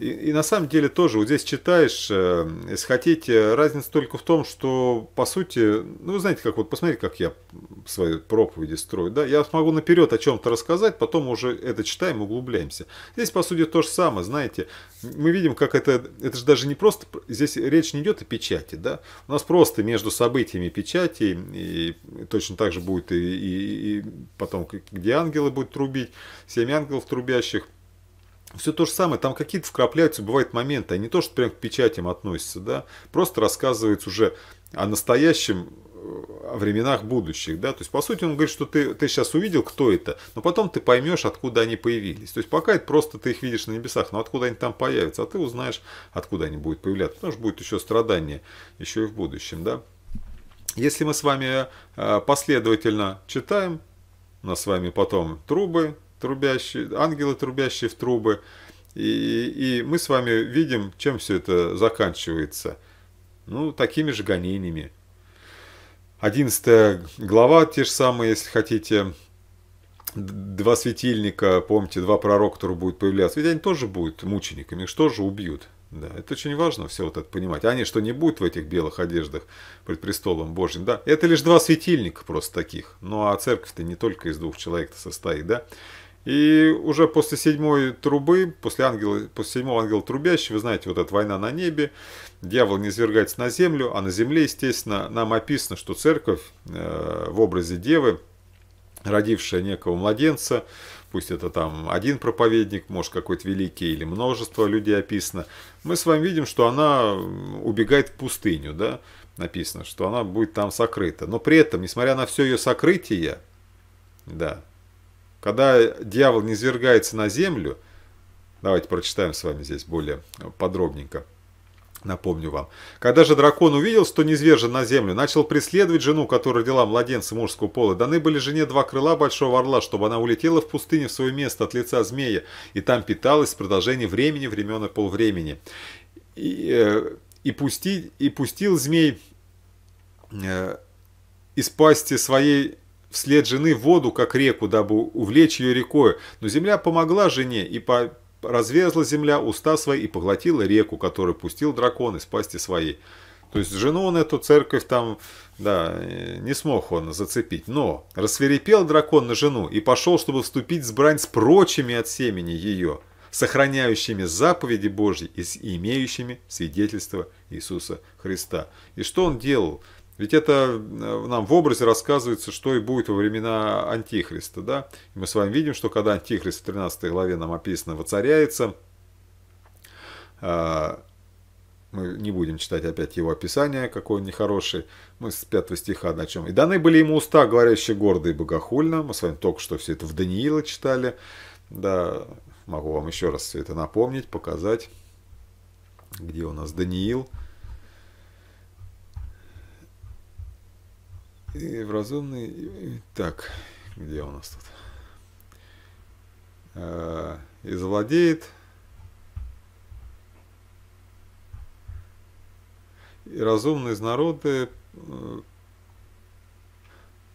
И, и на самом деле тоже вот здесь читаешь, э, если хотите, разница только в том, что по сути, ну вы знаете, как вот посмотрите, как я свои проповеди строю, да, я смогу наперед о чем-то рассказать, потом уже это читаем, углубляемся. Здесь по сути то же самое, знаете, мы видим, как это, это же даже не просто, здесь речь не идет о печати, да, у нас просто между событиями печати, и точно так же будет и, и, и потом, где ангелы будут трубить, семь ангелов трубящих, все то же самое, там какие-то вкрапляются, бывают моменты, а не то, что прям к печатям относятся, да, просто рассказывается уже о настоящем, э, о временах будущих, да, то есть, по сути, он говорит, что ты, ты сейчас увидел, кто это, но потом ты поймешь, откуда они появились, то есть, пока это просто ты их видишь на небесах, но откуда они там появятся, а ты узнаешь, откуда они будут появляться, потому что будет еще страдание, еще и в будущем, да. Если мы с вами э, последовательно читаем, у нас с вами потом трубы, трубящие, ангелы, трубящие в трубы. И, и мы с вами видим, чем все это заканчивается. Ну, такими же гонениями. 11 глава, те же самые, если хотите, два светильника, помните, два пророка, которые будут появляться, ведь они тоже будут мучениками, их тоже убьют. Да, это очень важно все вот это понимать. Они что не будут в этих белых одеждах пред престолом Божьим, да? Это лишь два светильника просто таких. Ну а церковь-то не только из двух человек то состоит, да? И уже после седьмой трубы, после, ангела, после седьмого ангела трубящий, вы знаете, вот эта война на небе, дьявол не свергается на землю, а на земле, естественно, нам описано, что церковь э, в образе девы, родившая некого младенца, пусть это там один проповедник, может какой-то великий или множество людей описано, мы с вами видим, что она убегает в пустыню, да, написано, что она будет там сокрыта. Но при этом, несмотря на все ее сокрытие, да, когда дьявол не свергается на землю, давайте прочитаем с вами здесь более подробненько, напомню вам. Когда же дракон увидел, что низвержен на землю, начал преследовать жену, которая родила младенца мужского пола. Даны были жене два крыла большого орла, чтобы она улетела в пустыне в свое место от лица змея, и там питалась в продолжении времени, времен и полвремени. И, э, и, пусти, и пустил змей э, из пасти своей вслед жены воду, как реку, дабы увлечь ее рекою. Но земля помогла жене, и по... развезла земля уста свои и поглотила реку, которую пустил дракон из пасти своей. То есть жену он эту церковь там, да, э, не смог он зацепить. Но рассверепел дракон на жену и пошел, чтобы вступить с брань с прочими от семени ее, сохраняющими заповеди Божьи и имеющими свидетельство Иисуса Христа. И что он делал? Ведь это э, нам в образе рассказывается, что и будет во времена Антихриста. Да? И мы с вами видим, что когда Антихрист в 13 главе нам описано воцаряется, э, мы не будем читать опять его описание, какой он нехороший, мы с 5 стиха начнем. «И даны были ему уста, говорящие гордо и богохульно». Мы с вами только что все это в Даниила читали. Да, могу вам еще раз все это напомнить, показать, где у нас Даниил. Даниил. И в разумный... Так, где у нас тут? А, и завладеет... И разумный из народа... Э,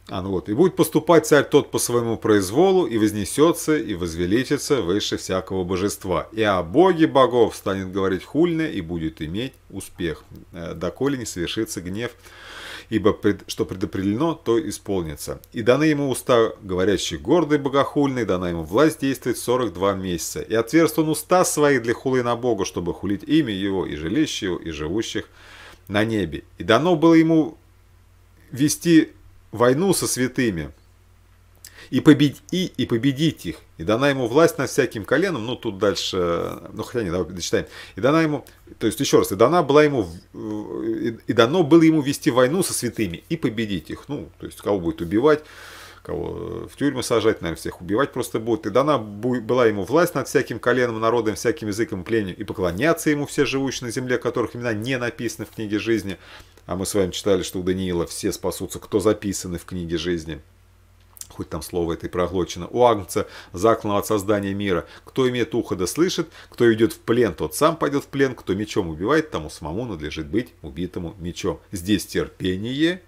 а, ну вот. И будет поступать царь тот по своему произволу, и вознесется, и возвеличится выше всякого божества. И о боге богов станет говорить хульно, и будет иметь успех, э, доколе не совершится гнев ибо пред, что предопределено, то исполнится. И даны ему уста, говорящие гордый, богохульный, дана ему власть действовать 42 месяца. И отверст он уста свои для хулы на Бога, чтобы хулить имя его, и жилище его, и живущих на небе. И дано было ему вести войну со святыми, и победить, и, и победить их, и дана ему власть над всяким коленом, ну тут дальше, ну хотя не, давай дочитаем, и дана ему, то есть еще раз, и дана была ему, и дано было ему вести войну со святыми и победить их, ну, то есть кого будет убивать, кого в тюрьмы сажать, наверное, всех убивать просто будет. И дана была ему власть над всяким коленом, народом, всяким языком, пленем и поклоняться ему все живущие на земле, которых имена не написаны в книге жизни. А мы с вами читали, что у Даниила все спасутся, кто записаны в книге жизни хоть там слово это и проглочено, у Агнца, закланного от создания мира. Кто имеет ухо да слышит, кто идет в плен, тот сам пойдет в плен, кто мечом убивает, тому самому надлежит быть убитому мечом. Здесь терпение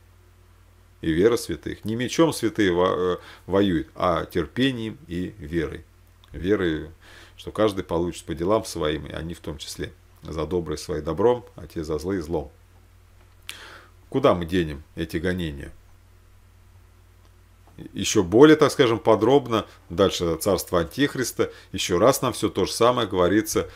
и вера святых. Не мечом святые во, э, воюют, а терпением и верой. Верой, что каждый получит по делам своим, и они в том числе. За добрые свои добром, а те за злые злом. Куда мы денем эти гонения? еще более, так скажем, подробно, дальше царство Антихриста, еще раз нам все то же самое говорится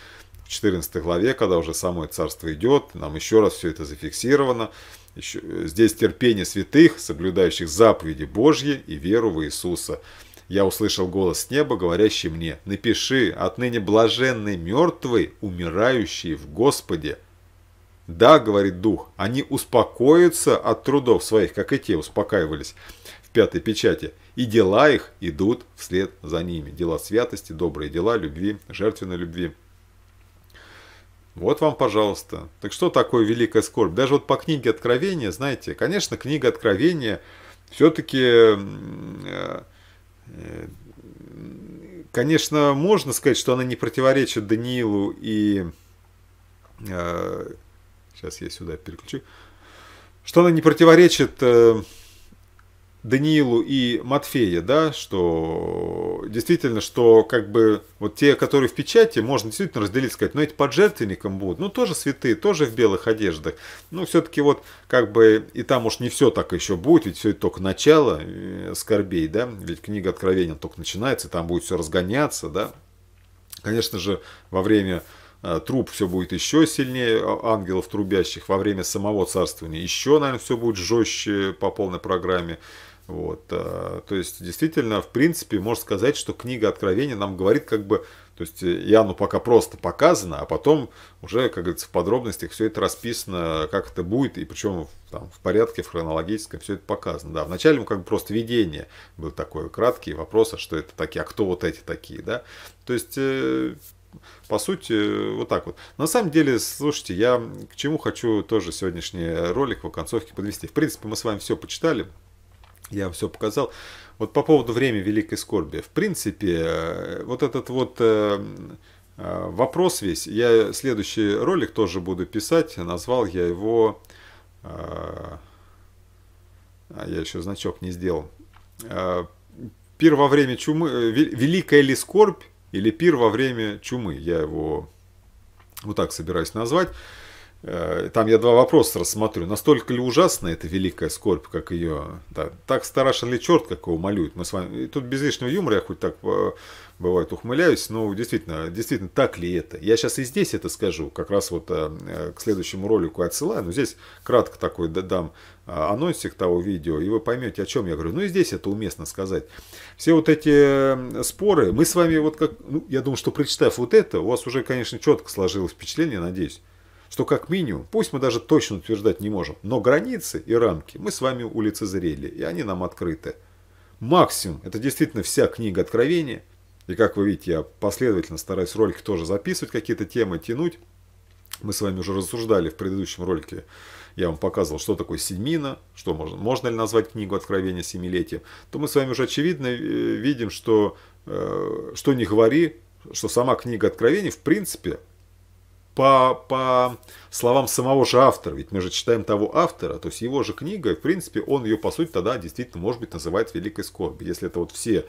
в 14 главе, когда уже самое царство идет, нам еще раз все это зафиксировано. Еще, э, здесь терпение святых, соблюдающих заповеди Божьи и веру в Иисуса. Я услышал голос с неба, говорящий мне, «Напиши, отныне блаженный мертвый, умирающий в Господе». «Да, — говорит Дух, — они успокоятся от трудов своих, как и те успокаивались» пятой печати, и дела их идут вслед за ними. Дела святости, добрые дела, любви, жертвенной любви. Вот вам, пожалуйста. Так что такое великая скорбь? Даже вот по книге Откровения, знаете, конечно, книга Откровения все-таки, э, конечно, можно сказать, что она не противоречит Даниилу и... Э, сейчас я сюда переключу. Что она не противоречит э, Даниилу и Матфея, да, что действительно, что как бы вот те, которые в печати, можно действительно разделить, сказать, но ну, эти под будут, ну тоже святые, тоже в белых одеждах. Ну все-таки вот как бы и там уж не все так еще будет, ведь все это только начало э, скорбей, да, ведь книга Откровения только начинается, там будет все разгоняться, да. Конечно же, во время э, труб все будет еще сильнее, а, ангелов трубящих, во время самого царствования еще, наверное, все будет жестче по полной программе. Вот, э, то есть, действительно, в принципе, можно сказать, что книга Откровения нам говорит как бы, то есть, яну пока просто показано, а потом уже, как говорится, в подробностях все это расписано, как это будет, и причем там, в порядке, в хронологическом все это показано. Да, вначале как бы просто видение было такое, краткие вопросы, а что это такие, а кто вот эти такие, да. То есть, э, по сути, вот так вот. На самом деле, слушайте, я к чему хочу тоже сегодняшний ролик в оконцовке подвести. В принципе, мы с вами все почитали, я все показал. Вот по поводу времени великой скорби. В принципе, э, вот этот вот э, э, вопрос весь, я следующий ролик тоже буду писать. Назвал я его... А я еще значок не сделал. Пир во время чумы... Великая ли скорбь или пир во время чумы? Я его вот так собираюсь назвать. Э, там я два вопроса рассмотрю. Настолько ли ужасна эта великая скорбь, как ее... Да, так страшен ли черт, как его молюют? Мы с вами... И тут без лишнего юмора я хоть так э, бывает ухмыляюсь, но действительно, действительно, так ли это? Я сейчас и здесь это скажу, как раз вот э, к следующему ролику отсылаю, но здесь кратко такой дам анонсик того видео, и вы поймете, о чем я говорю. Ну и здесь это уместно сказать. Все вот эти споры, мы с вами вот как... Ну, я думаю, что прочитав вот это, у вас уже, конечно, четко сложилось впечатление, надеюсь, что как минимум, пусть мы даже точно утверждать не можем, но границы и рамки мы с вами улицезрели, и они нам открыты. Максимум – это действительно вся книга Откровения. И как вы видите, я последовательно стараюсь ролики тоже записывать, какие-то темы тянуть. Мы с вами уже рассуждали в предыдущем ролике, я вам показывал, что такое Семина, что можно, можно ли назвать книгу Откровения Семилетием, то мы с вами уже очевидно э, видим, что, э, что не говори, что сама книга Откровения, в принципе, по, по словам самого же автора, ведь мы же читаем того автора, то есть его же книга, в принципе, он ее, по сути, тогда действительно, может быть, называет «Великой скорби». Если это вот все,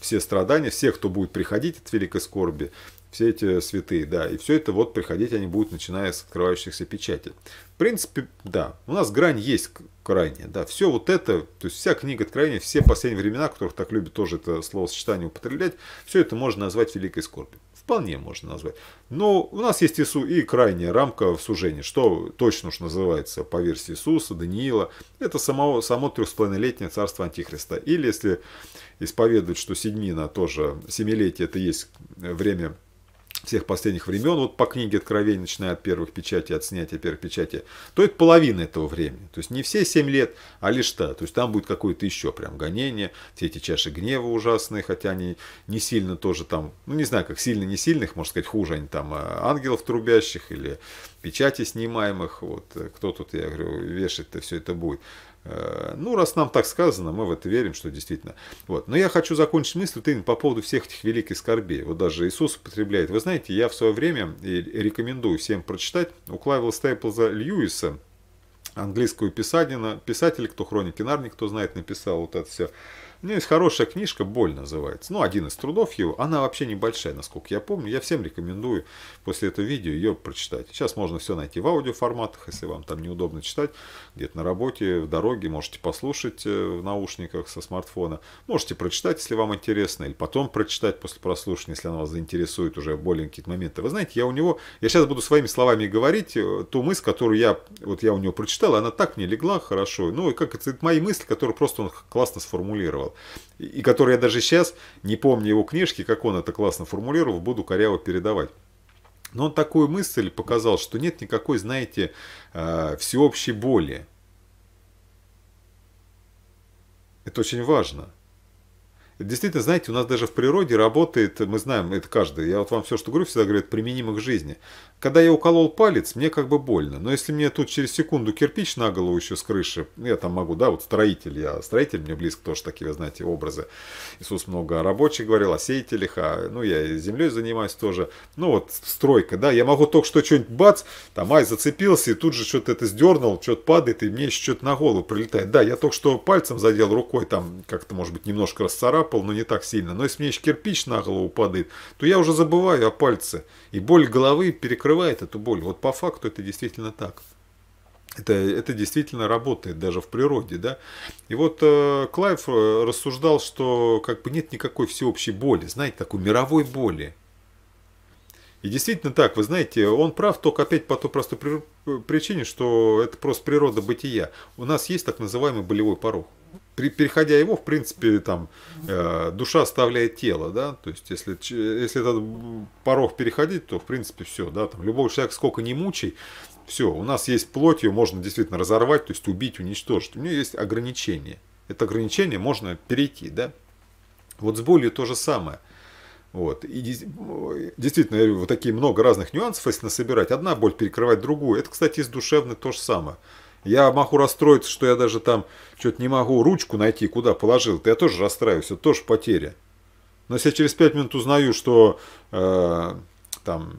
все страдания, все, кто будет приходить от «Великой скорби», все эти святые, да, и все это вот приходить они будут, начиная с открывающихся печатей. В принципе, да, у нас грань есть крайняя, да, все вот это, то есть вся книга Откровения, все последние времена, которых так любят тоже это словосочетание употреблять, все это можно назвать великой скорбью вполне можно назвать. Но у нас есть Иисус и крайняя рамка в сужении, что точно уж называется по версии Иисуса, Даниила. Это само, само трехспланетное царство Антихриста. Или если исповедовать, что седьмина тоже, семилетие это есть время всех последних времен, вот по книге Откровений, начиная от первых печати от снятия первых печатей, то это половина этого времени. То есть не все семь лет, а лишь та. То есть там будет какое-то еще прям гонение, все эти чаши гнева ужасные, хотя они не сильно тоже там, ну не знаю, как сильно, не сильных, можно сказать, хуже они там э, ангелов трубящих или печати снимаемых, вот э, кто тут, я говорю, вешать-то все это будет. Э, ну, раз нам так сказано, мы в это верим, что действительно. Вот. Но я хочу закончить мысль ты, по поводу всех этих великих скорбей. Вот даже Иисус употребляет. Вы знаете, я в свое время рекомендую всем прочитать у Клайва Стейплза Льюиса, английского писателя, писатель, кто хроник Нарнии, кто знает, написал вот это все у меня есть хорошая книжка, «Боль» называется. Ну, один из трудов его. Она вообще небольшая, насколько я помню. Я всем рекомендую после этого видео ее прочитать. Сейчас можно все найти в аудиоформатах, если вам там неудобно читать. Где-то на работе, в дороге можете послушать э, в наушниках со смартфона. Можете прочитать, если вам интересно, или потом прочитать после прослушивания, если она вас заинтересует уже более какие-то моменты. Вы знаете, я у него, я сейчас буду своими словами говорить э, ту мысль, которую я, вот я у него прочитал, она так мне легла хорошо. Ну, и как это мои мысли, которые просто он классно сформулировал писал, и который я даже сейчас, не помню его книжки, как он это классно формулировал, буду коряво передавать. Но он такую мысль показал, что нет никакой, знаете, а, всеобщей боли. Это очень важно. Действительно, знаете, у нас даже в природе работает, мы знаем, это каждый, я вот вам все, что говорю, всегда говорю, это применимо к жизни. Когда я уколол палец, мне как бы больно, но если мне тут через секунду кирпич на голову еще с крыши, ну, я там могу, да, вот строитель, я строитель, мне близко тоже такие, вы знаете, образы. Иисус много о рабочих говорил, о сеятелях, а, ну, я и землей занимаюсь тоже. Ну, вот стройка, да, я могу только что что-нибудь бац, там, ай, зацепился, и тут же что-то это сдернул, что-то падает, и мне еще что-то на голову прилетает. Да, я только что пальцем задел рукой, там, как-то, может быть, немножко расцарапал, царапал, но не так сильно. Но если мне еще кирпич на голову падает, то я уже забываю о пальце. И боль головы перекрывает эту боль. Вот по факту это действительно так. Это, это действительно работает даже в природе, да. И вот э, Клайв э, рассуждал, что как бы нет никакой всеобщей боли, знаете, такой мировой боли. И действительно так, вы знаете, он прав только опять по той простой причине, что это просто природа бытия. У нас есть так называемый болевой порог при, переходя его, в принципе, там э, душа оставляет тело, да, то есть если, если этот порог переходить, то, в принципе, все, да, там любого человека сколько не мучай, все, у нас есть плоть, ее можно действительно разорвать, то есть убить, уничтожить. У нее есть ограничение. Это ограничение можно перейти, да. Вот с болью то же самое. Вот. И действительно, я говорю, вот такие много разных нюансов, если насобирать, одна боль перекрывает другую. Это, кстати, из душевной то же самое. Я могу расстроиться, что я даже там что-то не могу ручку найти, куда положил. -то. Я тоже расстраиваюсь, это тоже потеря. Но если я через 5 минут узнаю, что э, там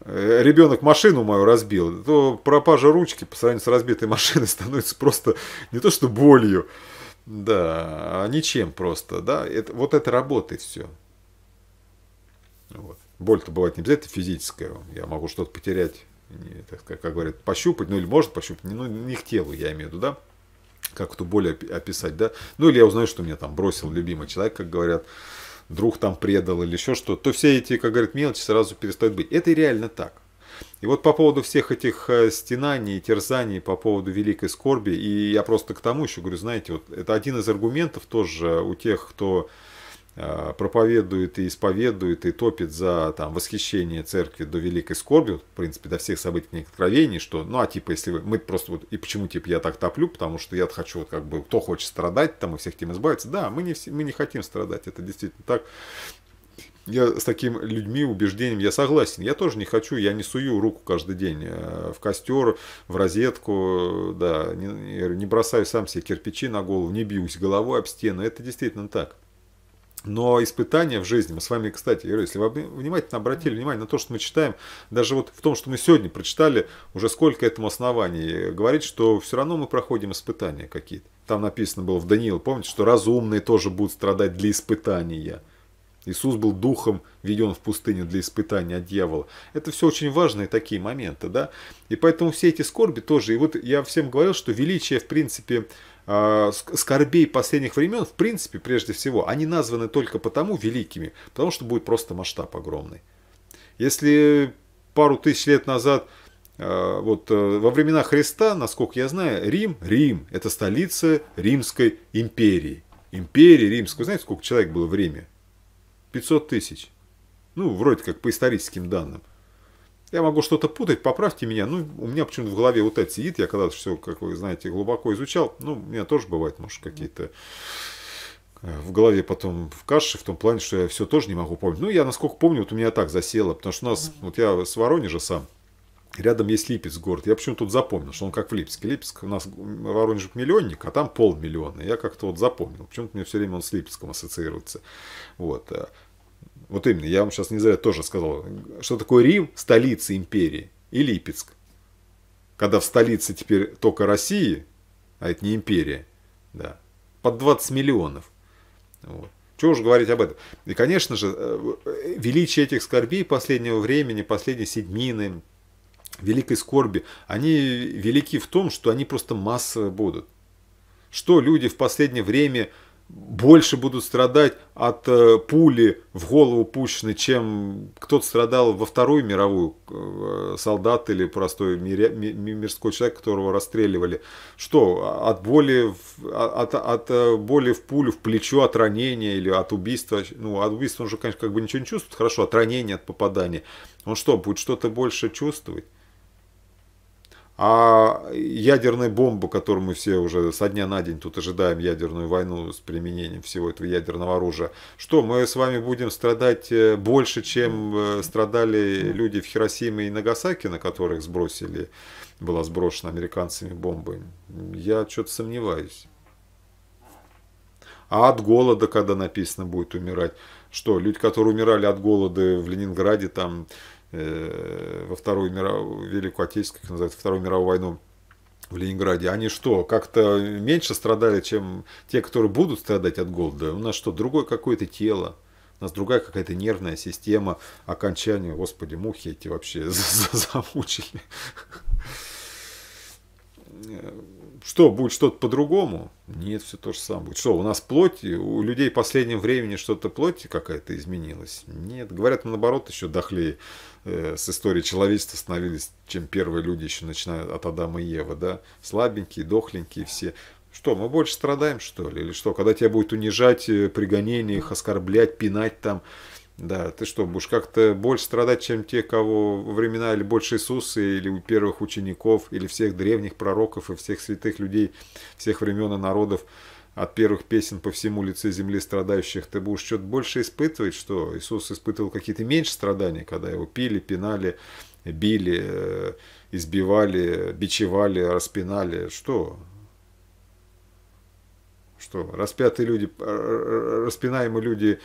э, ребенок машину мою разбил, то пропажа ручки по сравнению с разбитой машиной становится просто не то что болью, да, а ничем просто. Да? Это, вот это работает все. Вот. Боль-то бывает не обязательно физическая. Я могу что-то потерять не, так сказать, как говорят, пощупать, ну или может пощупать, ну не к телу, я имею в виду, да, как это более описать, да, ну или я узнаю, что меня там бросил любимый человек, как говорят, друг там предал или еще что, то все эти, как говорят, мелочи сразу перестают быть. Это реально так. И вот по поводу всех этих э, стенаний, терзаний, по поводу великой скорби, и я просто к тому еще говорю, знаете, вот это один из аргументов тоже у тех, кто Э, проповедует и исповедует и топит за там, восхищение церкви до великой скорби, в принципе, до всех событий книг откровений, что, ну, а типа, если вы, мы просто вот, и почему, типа, я так топлю, потому что я хочу, вот, как бы, кто хочет страдать, там, и всех тем избавиться, да, мы не, все, мы не хотим страдать, это действительно так, я с такими людьми, убеждением, я согласен. Я тоже не хочу, я не сую руку каждый день э, в костер, в розетку, да, не, не бросаю сам себе кирпичи на голову, не бьюсь головой об стену. Это действительно так. Но испытания в жизни, мы с вами, кстати, говорю, если вы внимательно обратили внимание на то, что мы читаем, даже вот в том, что мы сегодня прочитали, уже сколько этому оснований, говорит, что все равно мы проходим испытания какие-то. Там написано было в Даниил, помните, что разумные тоже будут страдать для испытания. Иисус был духом введен в пустыню для испытания от дьявола. Это все очень важные такие моменты, да. И поэтому все эти скорби тоже. И вот я всем говорил, что величие, в принципе, а, скорбей последних времен, в принципе, прежде всего, они названы только потому великими, потому что будет просто масштаб огромный. Если пару тысяч лет назад, а, вот э, во времена Христа, насколько я знаю, Рим, Рим, это столица Римской империи. Империи Римской, знаете, сколько человек было в Риме? 500 тысяч. Ну, вроде как по историческим данным. Я могу что-то путать, поправьте меня. Ну, у меня почему-то в голове вот это сидит. Я когда-то все, как вы знаете, глубоко изучал. Ну, у меня тоже бывает, может, какие-то э, в голове потом в каше, в том плане, что я все тоже не могу помнить. Ну, я, насколько помню, вот у меня так засело, потому что у нас, вот я с Воронежа сам, рядом есть Липецк город. Я почему-то тут запомнил, что он как в Липецке. Липецк у нас Воронеж миллионник, а там полмиллиона. Я как-то вот запомнил. Почему-то мне все время он с Липецком ассоциируется. Вот. Э. Вот именно, я вам сейчас не зря тоже сказал, что такое Рим, столица империи, и Липецк. Когда в столице теперь только России, а это не империя, да, под 20 миллионов. Вот. Чего уж говорить об этом. И, конечно же, э, величие этих скорбей последнего времени, последней седьмины, великой скорби, они велики в том, что они просто массово будут. Что люди в последнее время больше будут страдать от э, пули в голову пущенной, чем кто-то страдал во Вторую мировую, э, солдат или простой мирской человек, которого расстреливали. Что, от боли, а, от, от э, боли в пулю, в плечо, от ранения или от убийства? Ну, от убийства он же, конечно, как бы ничего не чувствует, хорошо, от ранения, от попадания. Он что, будет что-то больше чувствовать? А ядерная бомба, которую мы все уже со дня на день тут ожидаем, ядерную войну с применением всего этого ядерного оружия, что мы с вами будем страдать э, больше, чем э, страдали люди в Хиросиме и Нагасаки, на которых сбросили, была сброшена американцами бомба? Я что-то сомневаюсь. А от голода, когда написано будет умирать, что люди, которые умирали от голода в Ленинграде, там Э, во Вторую мировую, Великую Отечественную, как называется, Вторую мировую войну в Ленинграде, они что, как-то меньше страдали, чем те, которые будут страдать от голода? У нас что, другое какое-то тело? У нас другая какая-то нервная система окончания. Господи, мухи эти вообще замучили. Что, будет что-то по-другому? Нет, все то же самое будет. Что, у нас плоть, у людей в последнем времени что-то плоть какая-то изменилась? Нет, говорят, мы наоборот еще дохлее э, с истории человечества становились, чем первые люди еще начинают от Адама и Евы, да? Слабенькие, дохленькие все. Что, мы больше страдаем, что ли? Или что, когда тебя будет унижать, э, при их, оскорблять, пинать там, да, ты что, будешь как-то больше страдать, чем те, кого во времена или больше Иисуса, или у первых учеников, или всех древних пророков и всех святых людей всех времен и народов, от первых песен по всему лице земли страдающих, ты будешь что-то больше испытывать, что Иисус испытывал какие-то меньше страдания, когда его пили, пинали, били, э, избивали, бичевали, распинали. Что? Что? Распятые люди, распинаемые люди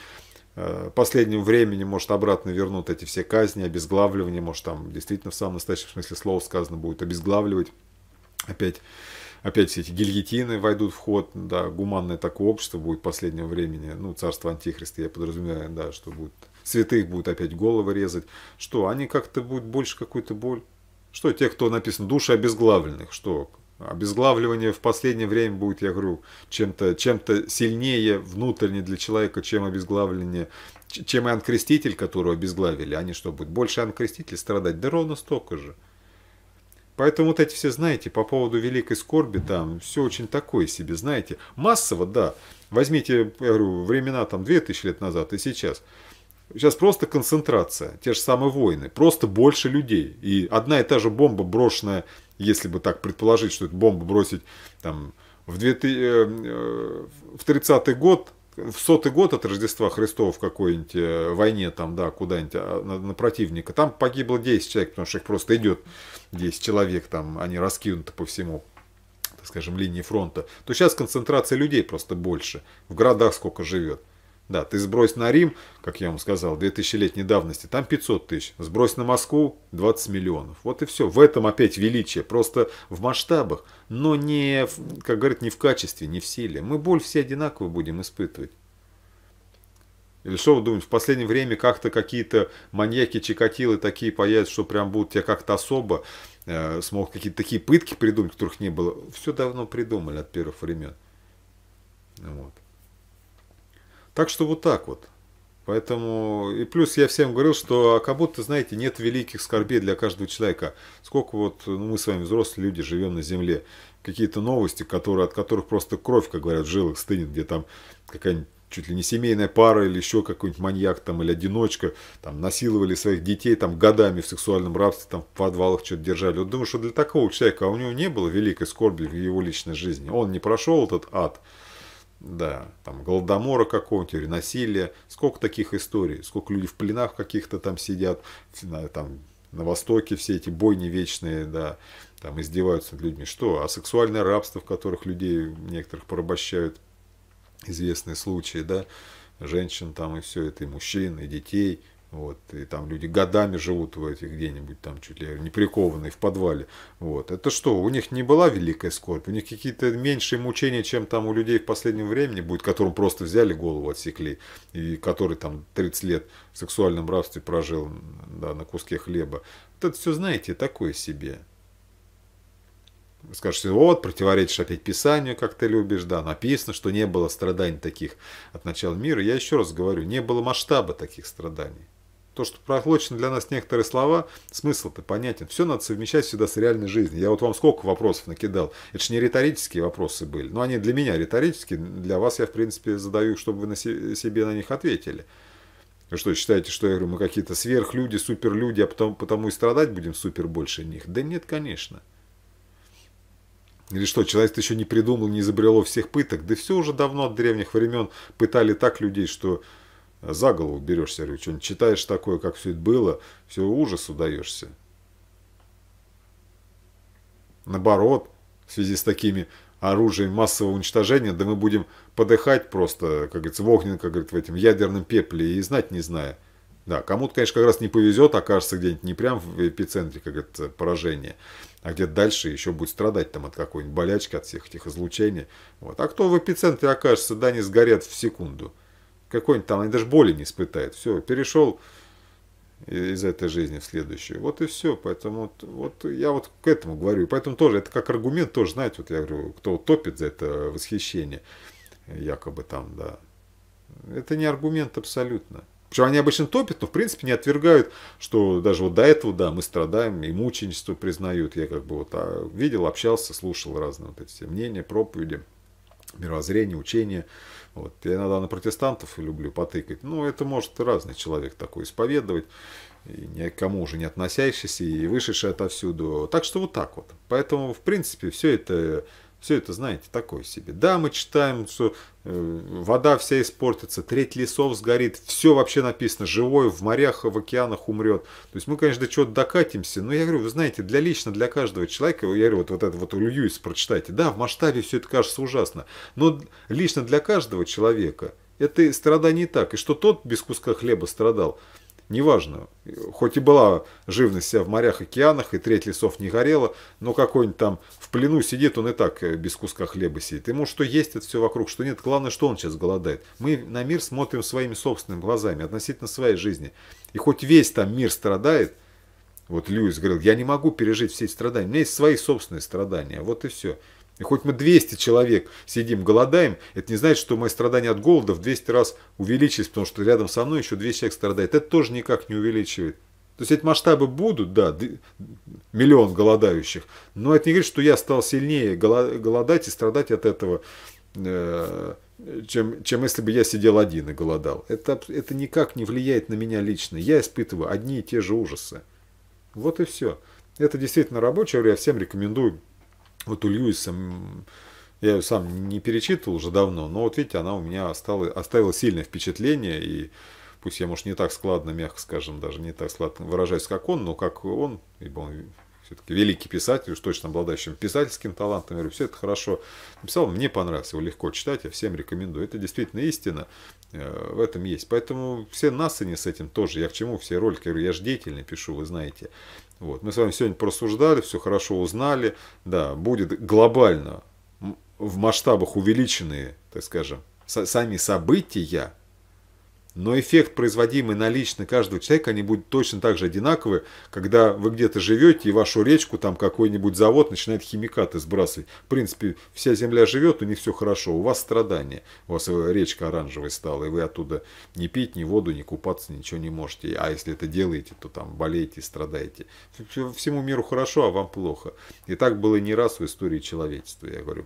Э, последним времени может, обратно вернут эти все казни, обезглавливание, может, там действительно в самом настоящем смысле слова сказано будет обезглавливать. Опять, опять все эти гильотины войдут в ход, да, гуманное такое общество будет последнего времени, ну, царство Антихриста, я подразумеваю, да, что будет, святых будут опять головы резать, что, они как-то будут больше какую-то боль, что, те, кто написано, души обезглавленных, что, Обезглавливание в последнее время будет, я говорю, чем-то чем, -то, чем -то сильнее внутренне для человека, чем обезглавление, чем Иоанн Креститель, которого обезглавили. Они что, будут больше Иоанн страдать? Да ровно столько же. Поэтому вот эти все, знаете, по поводу великой скорби, там все очень такое себе, знаете. Массово, да. Возьмите, я говорю, времена там 2000 лет назад и сейчас. Сейчас просто концентрация, те же самые войны, просто больше людей. И одна и та же бомба, брошенная если бы так предположить, что эту бомбу бросить там, в, 2000, э, э, в 30-й год, в сотый год от Рождества Христова в какой-нибудь э, войне, там, да, куда-нибудь а, на, на противника, там погибло 10 человек, потому что их просто идет 10 человек, там, они раскинуты по всему так скажем, линии фронта, то сейчас концентрация людей просто больше. В городах сколько живет. Да, ты сбрось на Рим, как я вам сказал, 2000-летней давности, там 500 тысяч. Сбрось на Москву 20 миллионов. Вот и все. В этом опять величие. Просто в масштабах, но не, как говорят, не в качестве, не в силе. Мы боль все одинаково будем испытывать. Или что вы думаете, в последнее время как-то какие-то маньяки, чекатилы такие появятся, что прям будут тебя как-то особо э, смог какие-то такие пытки придумать, которых не было. Все давно придумали от первых времен. Вот. Так что вот так вот. Поэтому, и плюс я всем говорил, что а как будто, знаете, нет великих скорбей для каждого человека. Сколько вот ну, мы с вами взрослые люди живем на земле. Какие-то новости, которые, от которых просто кровь, как говорят, в жилах стынет, где там какая-нибудь чуть ли не семейная пара или еще какой-нибудь маньяк там или одиночка, там насиловали своих детей там годами в сексуальном рабстве, там в подвалах что-то держали. Вот думаю, что для такого человека, а у него не было великой скорби в его личной жизни, он не прошел этот ад, да, там голодомора какого-нибудь или насилия. Сколько таких историй, сколько людей в пленах каких-то там сидят, на, там, на Востоке все эти бойни вечные, да, там издеваются над людьми. Что? А сексуальное рабство, в которых людей некоторых порабощают, известные случаи, да, женщин там и все это, и мужчин, и детей – вот, и там люди годами живут в этих где-нибудь там чуть ли не прикованные в подвале. Вот. Это что, у них не была великая скорбь, у них какие-то меньшие мучения, чем там у людей в последнем времени будет, которым просто взяли голову, отсекли, и который там 30 лет в сексуальном рабстве прожил да, на куске хлеба. Вот это все, знаете, такое себе. Скажешь, вот, противоречишь опять Писанию, как ты любишь, да, написано, что не было страданий таких от начала мира. Я еще раз говорю, не было масштаба таких страданий то, что проглочены для нас некоторые слова, смысл-то понятен. Все надо совмещать всегда с реальной жизнью. Я вот вам сколько вопросов накидал. Это же не риторические вопросы были. Но они для меня риторические. Для вас я, в принципе, задаю, их, чтобы вы на себе на них ответили. Вы что, считаете, что я говорю, мы какие-то сверхлюди, суперлюди, а потом, потому и страдать будем супер больше них? Да нет, конечно. Или что, человек еще не придумал, не изобрело всех пыток? Да все уже давно от древних времен пытали так людей, что за голову берешься, говорю, что-нибудь читаешь такое, как все это было, все ужас удаешься. Наоборот, в связи с такими оружием массового уничтожения, да мы будем подыхать просто, как говорится, в огненном, как говорит, в этом ядерном пепле и знать не зная. Да, кому-то, конечно, как раз не повезет, окажется где-нибудь не прям в эпицентре, как говорится, поражения, а где-то дальше еще будет страдать там от какой-нибудь болячки, от всех этих излучений. Вот. А кто в эпицентре окажется, да, не сгорят в секунду какой-нибудь там, они даже боли не испытают. Все, перешел из этой жизни в следующую. Вот и все. Поэтому вот, вот я вот к этому говорю. поэтому тоже, это как аргумент тоже, знаете, вот я говорю, кто топит за это восхищение, якобы там, да. Это не аргумент абсолютно. Причем они обычно топят, но в принципе не отвергают, что даже вот до этого, да, мы страдаем, и мученичество признают. Я как бы вот а, видел, общался, слушал разные вот эти мнения, проповеди мировоззрение, учение. Вот. Я иногда на протестантов люблю потыкать. Ну, это может разный человек такой исповедовать, и кому уже не относящийся, и вышедший отовсюду. Так что вот так вот. Поэтому, в принципе, все это все это, знаете, такое себе. Да, мы читаем, что э, вода вся испортится, треть лесов сгорит, все вообще написано, живое в морях, в океанах умрет. То есть мы, конечно, до чего-то докатимся, но я говорю, вы знаете, для лично, для каждого человека, я говорю, вот, вот это вот у Льюиса прочитайте, да, в масштабе все это кажется ужасно, но лично для каждого человека это страдание и так, и что тот без куска хлеба страдал – Неважно, хоть и была живность вся в морях, океанах, и треть лесов не горела, но какой-нибудь там в плену сидит, он и так э, без куска хлеба сидит. Ему что есть, это все вокруг, что нет, главное, что он сейчас голодает. Мы на мир смотрим своими собственными глазами, относительно своей жизни. И хоть весь там мир страдает, вот Льюис говорил, я не могу пережить все эти страдания, у меня есть свои собственные страдания, вот и все. И хоть мы 200 человек сидим, голодаем, это не значит, что мои страдания от голода в 200 раз увеличились, потому что рядом со мной еще 200 человек страдает. Это тоже никак не увеличивает. То есть эти масштабы будут, да, миллион голодающих, но это не говорит, что я стал сильнее голодать и страдать от этого, э, чем, чем если бы я сидел один и голодал. Это, это никак не влияет на меня лично. Я испытываю одни и те же ужасы. Вот и все. Это действительно рабочее, я всем рекомендую вот у Льюиса, я ее сам не перечитывал уже давно, но вот видите, она у меня остала, оставила сильное впечатление, и пусть я, может, не так складно, мягко скажем, даже не так складно выражаюсь, как он, но как он, ибо он все-таки великий писатель, уж точно обладающим писательским талантом, я говорю, все это хорошо написал, мне понравилось, его легко читать, я всем рекомендую. Это действительно истина, э, в этом есть. Поэтому все нас и не с этим тоже, я к чему все ролики, я говорю, я же деятельно пишу, вы знаете. Вот. Мы с вами сегодня просуждали, все хорошо узнали. Да, будет глобально в масштабах увеличенные, так скажем, сами события, но эффект, производимый на лично каждого человека, они будут точно так же одинаковы, когда вы где-то живете, и вашу речку, там какой-нибудь завод начинает химикаты сбрасывать. В принципе, вся земля живет, у них все хорошо, у вас страдания. У вас э, речка оранжевой стала, и вы оттуда не пить, ни воду, ни купаться, ничего не можете. А если это делаете, то там болеете, страдаете. Всему миру хорошо, а вам плохо. И так было не раз в истории человечества, я говорю.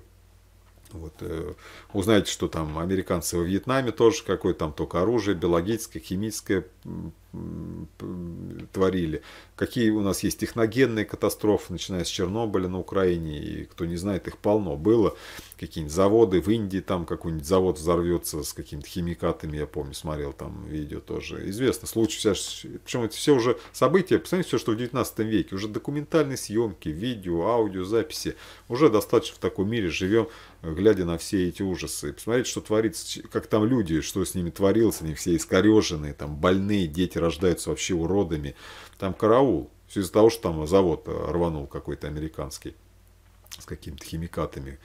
Вот, э, узнаете, что там американцы во Вьетнаме тоже какое там только оружие, биологическое, химическое творили, какие у нас есть техногенные катастрофы, начиная с Чернобыля на Украине, и кто не знает, их полно было, какие-нибудь заводы в Индии, там какой-нибудь завод взорвется с какими-то химикатами, я помню, смотрел там видео тоже, известно, случай, вся, причем это все уже события, посмотрите, все, что в 19 веке, уже документальные съемки, видео, аудио, записи, уже достаточно в таком мире живем, глядя на все эти ужасы, посмотреть, что творится, как там люди, что с ними творилось, они все искореженные, там больные, дети дети рождаются вообще уродами. Там караул. Все из-за того, что там завод э, рванул какой-то американский с какими-то химикатами.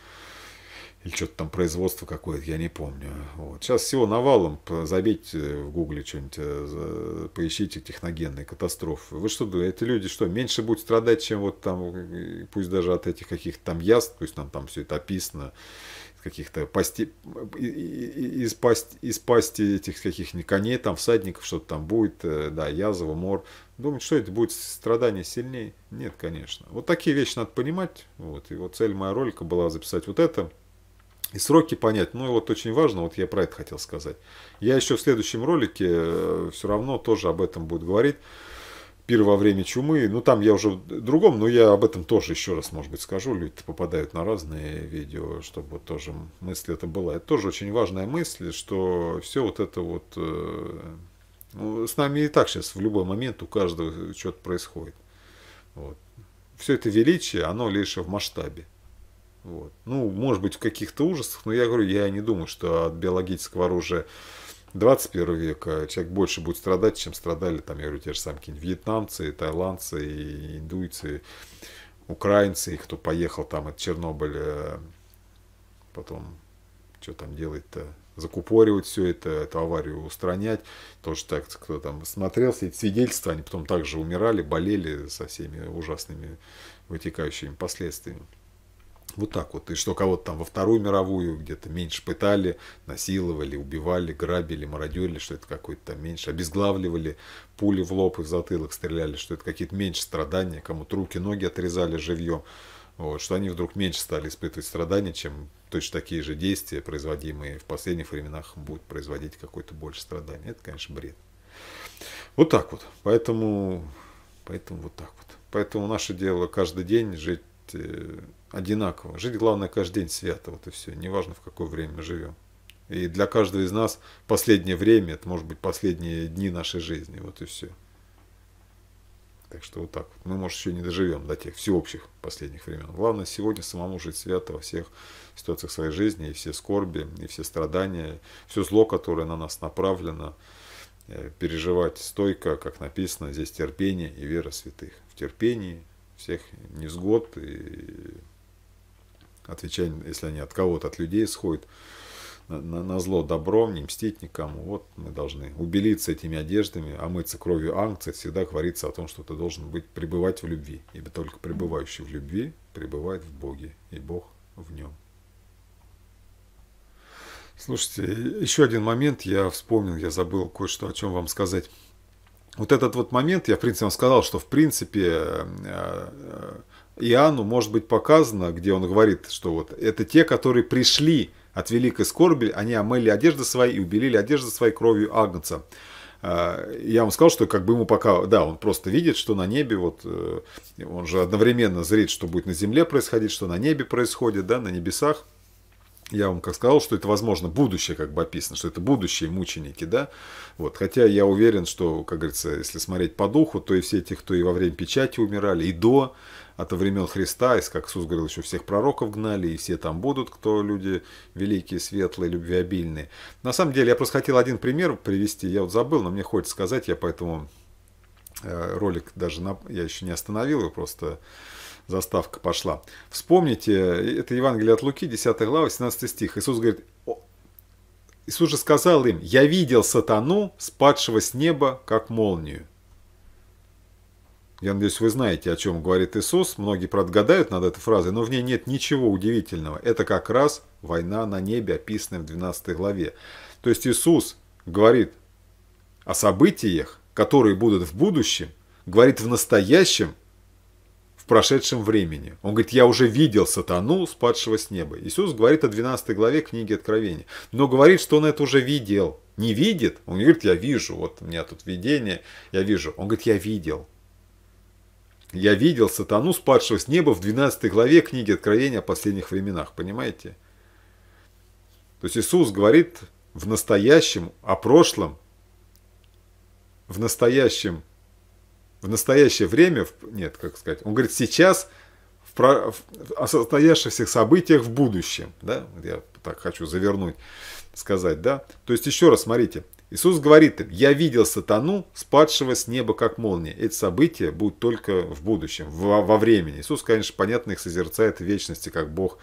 Или что-то там производство какое-то, я не помню. Вот. Сейчас всего навалом, забейте э, в гугле что-нибудь, э, поищите техногенные катастрофы. Вы что, эти люди что, меньше будут страдать, чем вот там, пусть даже от этих каких-то там яств, пусть там, там все это описано, каких-то пасти, из, пасти, из пасти этих каких-нибудь коней, там, всадников, что-то там будет, э, да, язва, мор. Думать, что это будет страдание сильнее? Нет, конечно. Вот такие вещи надо понимать. Вот. И вот цель моего ролика была записать вот это. И сроки понять. Ну и вот очень важно, вот я про это хотел сказать. Я еще в следующем ролике э, все равно тоже об этом буду говорить пир во время чумы. Ну, там я уже в другом, но я об этом тоже еще раз, может быть, скажу. Люди попадают на разные видео, чтобы тоже мысль это была. Это тоже очень важная мысль, что все вот это вот... Э, ну, с нами и так сейчас в любой момент у каждого что-то происходит. Вот. Все это величие, оно лишь в масштабе. Вот. Ну, может быть, в каких-то ужасах, но я говорю, я не думаю, что от биологического оружия 21 века человек больше будет страдать, чем страдали, там, я говорю, те же самые какие-нибудь вьетнамцы, тайландцы, и индуйцы, украинцы, и кто поехал там от Чернобыля, потом что там делать-то, закупоривать все это, эту аварию устранять. Тоже так, кто там смотрел, все эти свидетельства, они потом также умирали, болели со всеми ужасными вытекающими последствиями. Вот так вот. И что кого-то там во Вторую мировую где-то меньше пытали, насиловали, убивали, грабили, мародерили, что это какой-то там меньше. Обезглавливали, пули в лоб и в затылок стреляли, что это какие-то меньше страдания. Кому-то руки, ноги отрезали живьем. Вот, что они вдруг меньше стали испытывать страдания, чем точно такие же действия, производимые в последних временах, будут производить какое-то больше страданий. Это, конечно, бред. Вот так вот. Поэтому, поэтому вот так вот. Поэтому наше дело каждый день жить Э, одинаково. Жить главное каждый день свято, вот и все. Неважно, в какое время живем. И для каждого из нас последнее время, это может быть последние дни нашей жизни, вот и все. Так что вот так Мы, может, еще не доживем до тех всеобщих последних времен. Главное сегодня самому жить свято во всех ситуациях своей жизни, и все скорби, и все страдания, все зло, которое на нас направлено, э, переживать стойко, как написано, здесь терпение и вера святых. В терпении, всех невзгод и отвечать, если они от кого-то, от людей исходят, на, на, на зло добром, не мстить никому. Вот мы должны убелиться этими одеждами, омыться а кровью ангца, всегда говорится о том, что ты должен быть пребывать в любви. Ибо только пребывающий в любви пребывает в Боге, и Бог в нем. Слушайте, еще один момент я вспомнил, я забыл кое-что, о чем вам сказать вот этот вот момент, я в принципе вам сказал, что в принципе э, э, Иоанну может быть показано, где он говорит, что вот это те, которые пришли от великой скорби, они омыли одежды свои и убелили одежды своей кровью Агнца. Э, я вам сказал, что как бы ему пока, да, он просто видит, что на небе, вот он же одновременно зрит, что будет на земле происходить, что на небе происходит, да, на небесах я вам как сказал, что это, возможно, будущее, как бы описано, что это будущие мученики, да, вот, хотя я уверен, что, как говорится, если смотреть по духу, то и все те, кто и во время печати умирали, и до, от времен Христа, и, как Иисус говорил, еще всех пророков гнали, и все там будут, кто люди великие, светлые, любвеобильные. На самом деле, я просто хотел один пример привести, я вот забыл, но мне хочется сказать, я поэтому э, ролик даже, на... я еще не остановил его, просто заставка пошла. Вспомните, это Евангелие от Луки, 10 глава, 18 стих. Иисус говорит, Иисус же сказал им, «Я видел сатану, спадшего с неба, как молнию». Я надеюсь, вы знаете, о чем говорит Иисус. Многие, продгадают над этой фразой, но в ней нет ничего удивительного. Это как раз война на небе, описанная в 12 главе. То есть Иисус говорит о событиях, которые будут в будущем, говорит в настоящем в прошедшем времени. Он говорит, я уже видел сатану, спадшего с неба. Иисус говорит о 12 главе книги Откровения, но говорит, что он это уже видел. Не видит? Он говорит, я вижу, вот у меня тут видение, я вижу. Он говорит, я видел. Я видел сатану, спадшего с неба в 12 главе книги Откровения о последних временах, понимаете? То есть Иисус говорит в настоящем, о прошлом, в настоящем в настоящее время, нет, как сказать, он говорит сейчас в, про, в, о состоявшихся событиях в будущем, да, я так хочу завернуть, сказать, да. То есть еще раз смотрите, Иисус говорит им, я видел сатану, спадшего с неба как молния. Эти события будут только в будущем, во, во времени. Иисус, конечно, понятно, их созерцает в вечности, как Бог,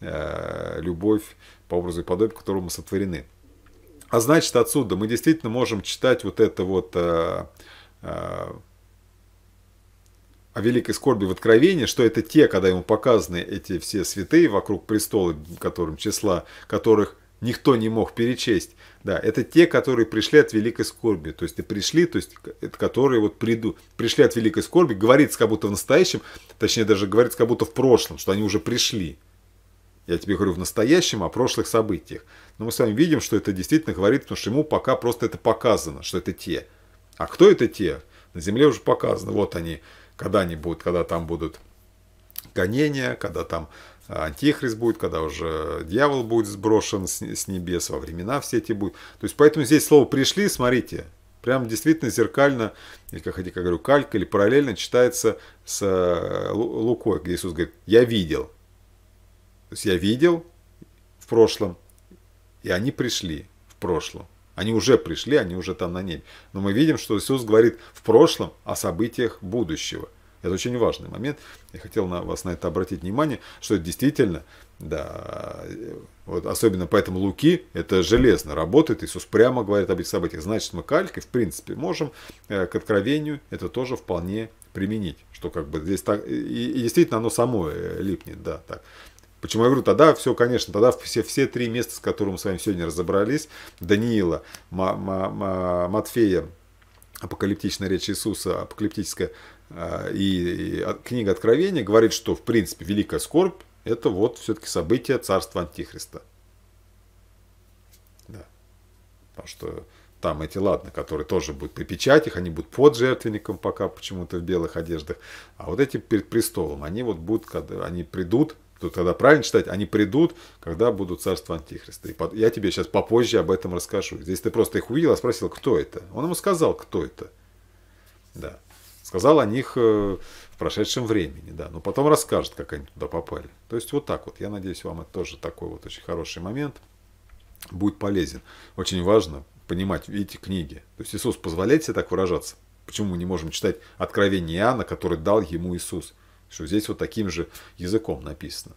э, любовь по образу и подобию, которому мы сотворены. А значит, отсюда мы действительно можем читать вот это вот э, э, о великой скорби в Откровении, что это те, когда ему показаны эти все святые вокруг престола, которым числа, которых никто не мог перечесть. Да, это те, которые пришли от великой скорби. То есть и пришли, то есть которые вот приду, пришли от великой скорби, говорится как будто в настоящем, точнее даже говорится как будто в прошлом, что они уже пришли. Я тебе говорю в настоящем, о прошлых событиях. Но мы с вами видим, что это действительно говорит, потому что ему пока просто это показано, что это те. А кто это те? На земле уже показано. Вот они, когда они будут, когда там будут гонения, когда там э, антихрист будет, когда уже дьявол будет сброшен с небес, во времена все эти будут. То есть, поэтому здесь слово «пришли», смотрите, прям действительно зеркально, или как как говорю, калька, или параллельно читается с э, Лукой, где Иисус говорит «я видел». То есть, я видел в прошлом, и они пришли в прошлом. Они уже пришли, они уже там на небе. Но мы видим, что Иисус говорит в прошлом о событиях будущего. Это очень важный момент. Я хотел на вас на это обратить внимание, что действительно, да, вот особенно поэтому Луки, это железно работает. Иисус прямо говорит об этих событиях. Значит, мы калькой, в принципе, можем э, к откровению это тоже вполне применить. Что как бы здесь так, и, и действительно оно само э, липнет, да, так. Почему я говорю, тогда все, конечно, тогда все, все три места, с которыми мы с вами сегодня разобрались, Даниила, Матфея, апокалиптичная речь Иисуса, апокалиптическая а, и, и «А, книга Откровения, говорит, что, в принципе, великая скорбь – это вот все-таки событие царства Антихриста. Да. Потому что там эти ладно, которые тоже будут при печатях, они будут под жертвенником пока почему-то в белых одеждах, а вот эти перед престолом, они вот будут, когда они придут то тогда правильно читать, они придут, когда будут царство Антихриста. И я тебе сейчас попозже об этом расскажу. Здесь ты просто их увидел, а спросил, кто это. Он ему сказал, кто это. Да. Сказал о них э, в прошедшем времени, да. Но потом расскажет, как они туда попали. То есть вот так вот. Я надеюсь, вам это тоже такой вот очень хороший момент. Будет полезен. Очень важно понимать эти книги. То есть Иисус позволяет себе так выражаться. Почему мы не можем читать откровение Иоанна, которое дал ему Иисус? что здесь вот таким же языком написано.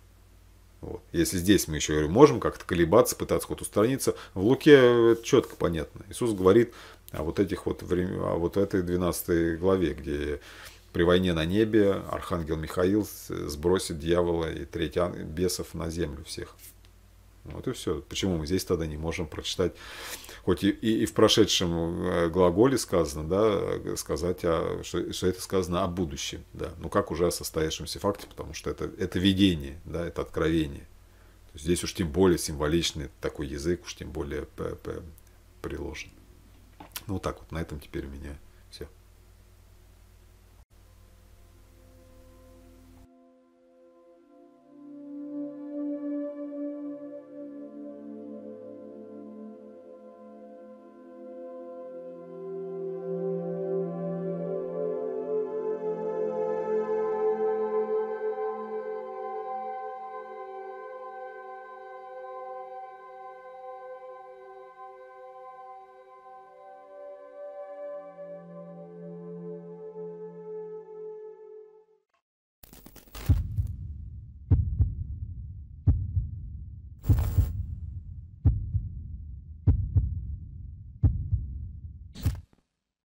Вот. Если здесь мы еще говорю, можем как-то колебаться, пытаться вот устраниться, в Луке это четко понятно. Иисус говорит о вот этих вот времен, о вот этой 12 главе, где при войне на небе архангел Михаил сбросит дьявола и треть бесов на землю всех. Вот и все. Почему мы здесь тогда не можем прочитать хоть и, и, и в прошедшем э, глаголе сказано, да, сказать, о, что, что это сказано о будущем, да, ну как уже о состоявшемся факте, потому что это, это видение, да, это откровение. То есть здесь уж тем более символичный такой язык, уж тем более приложен. Ну вот так вот, на этом теперь у меня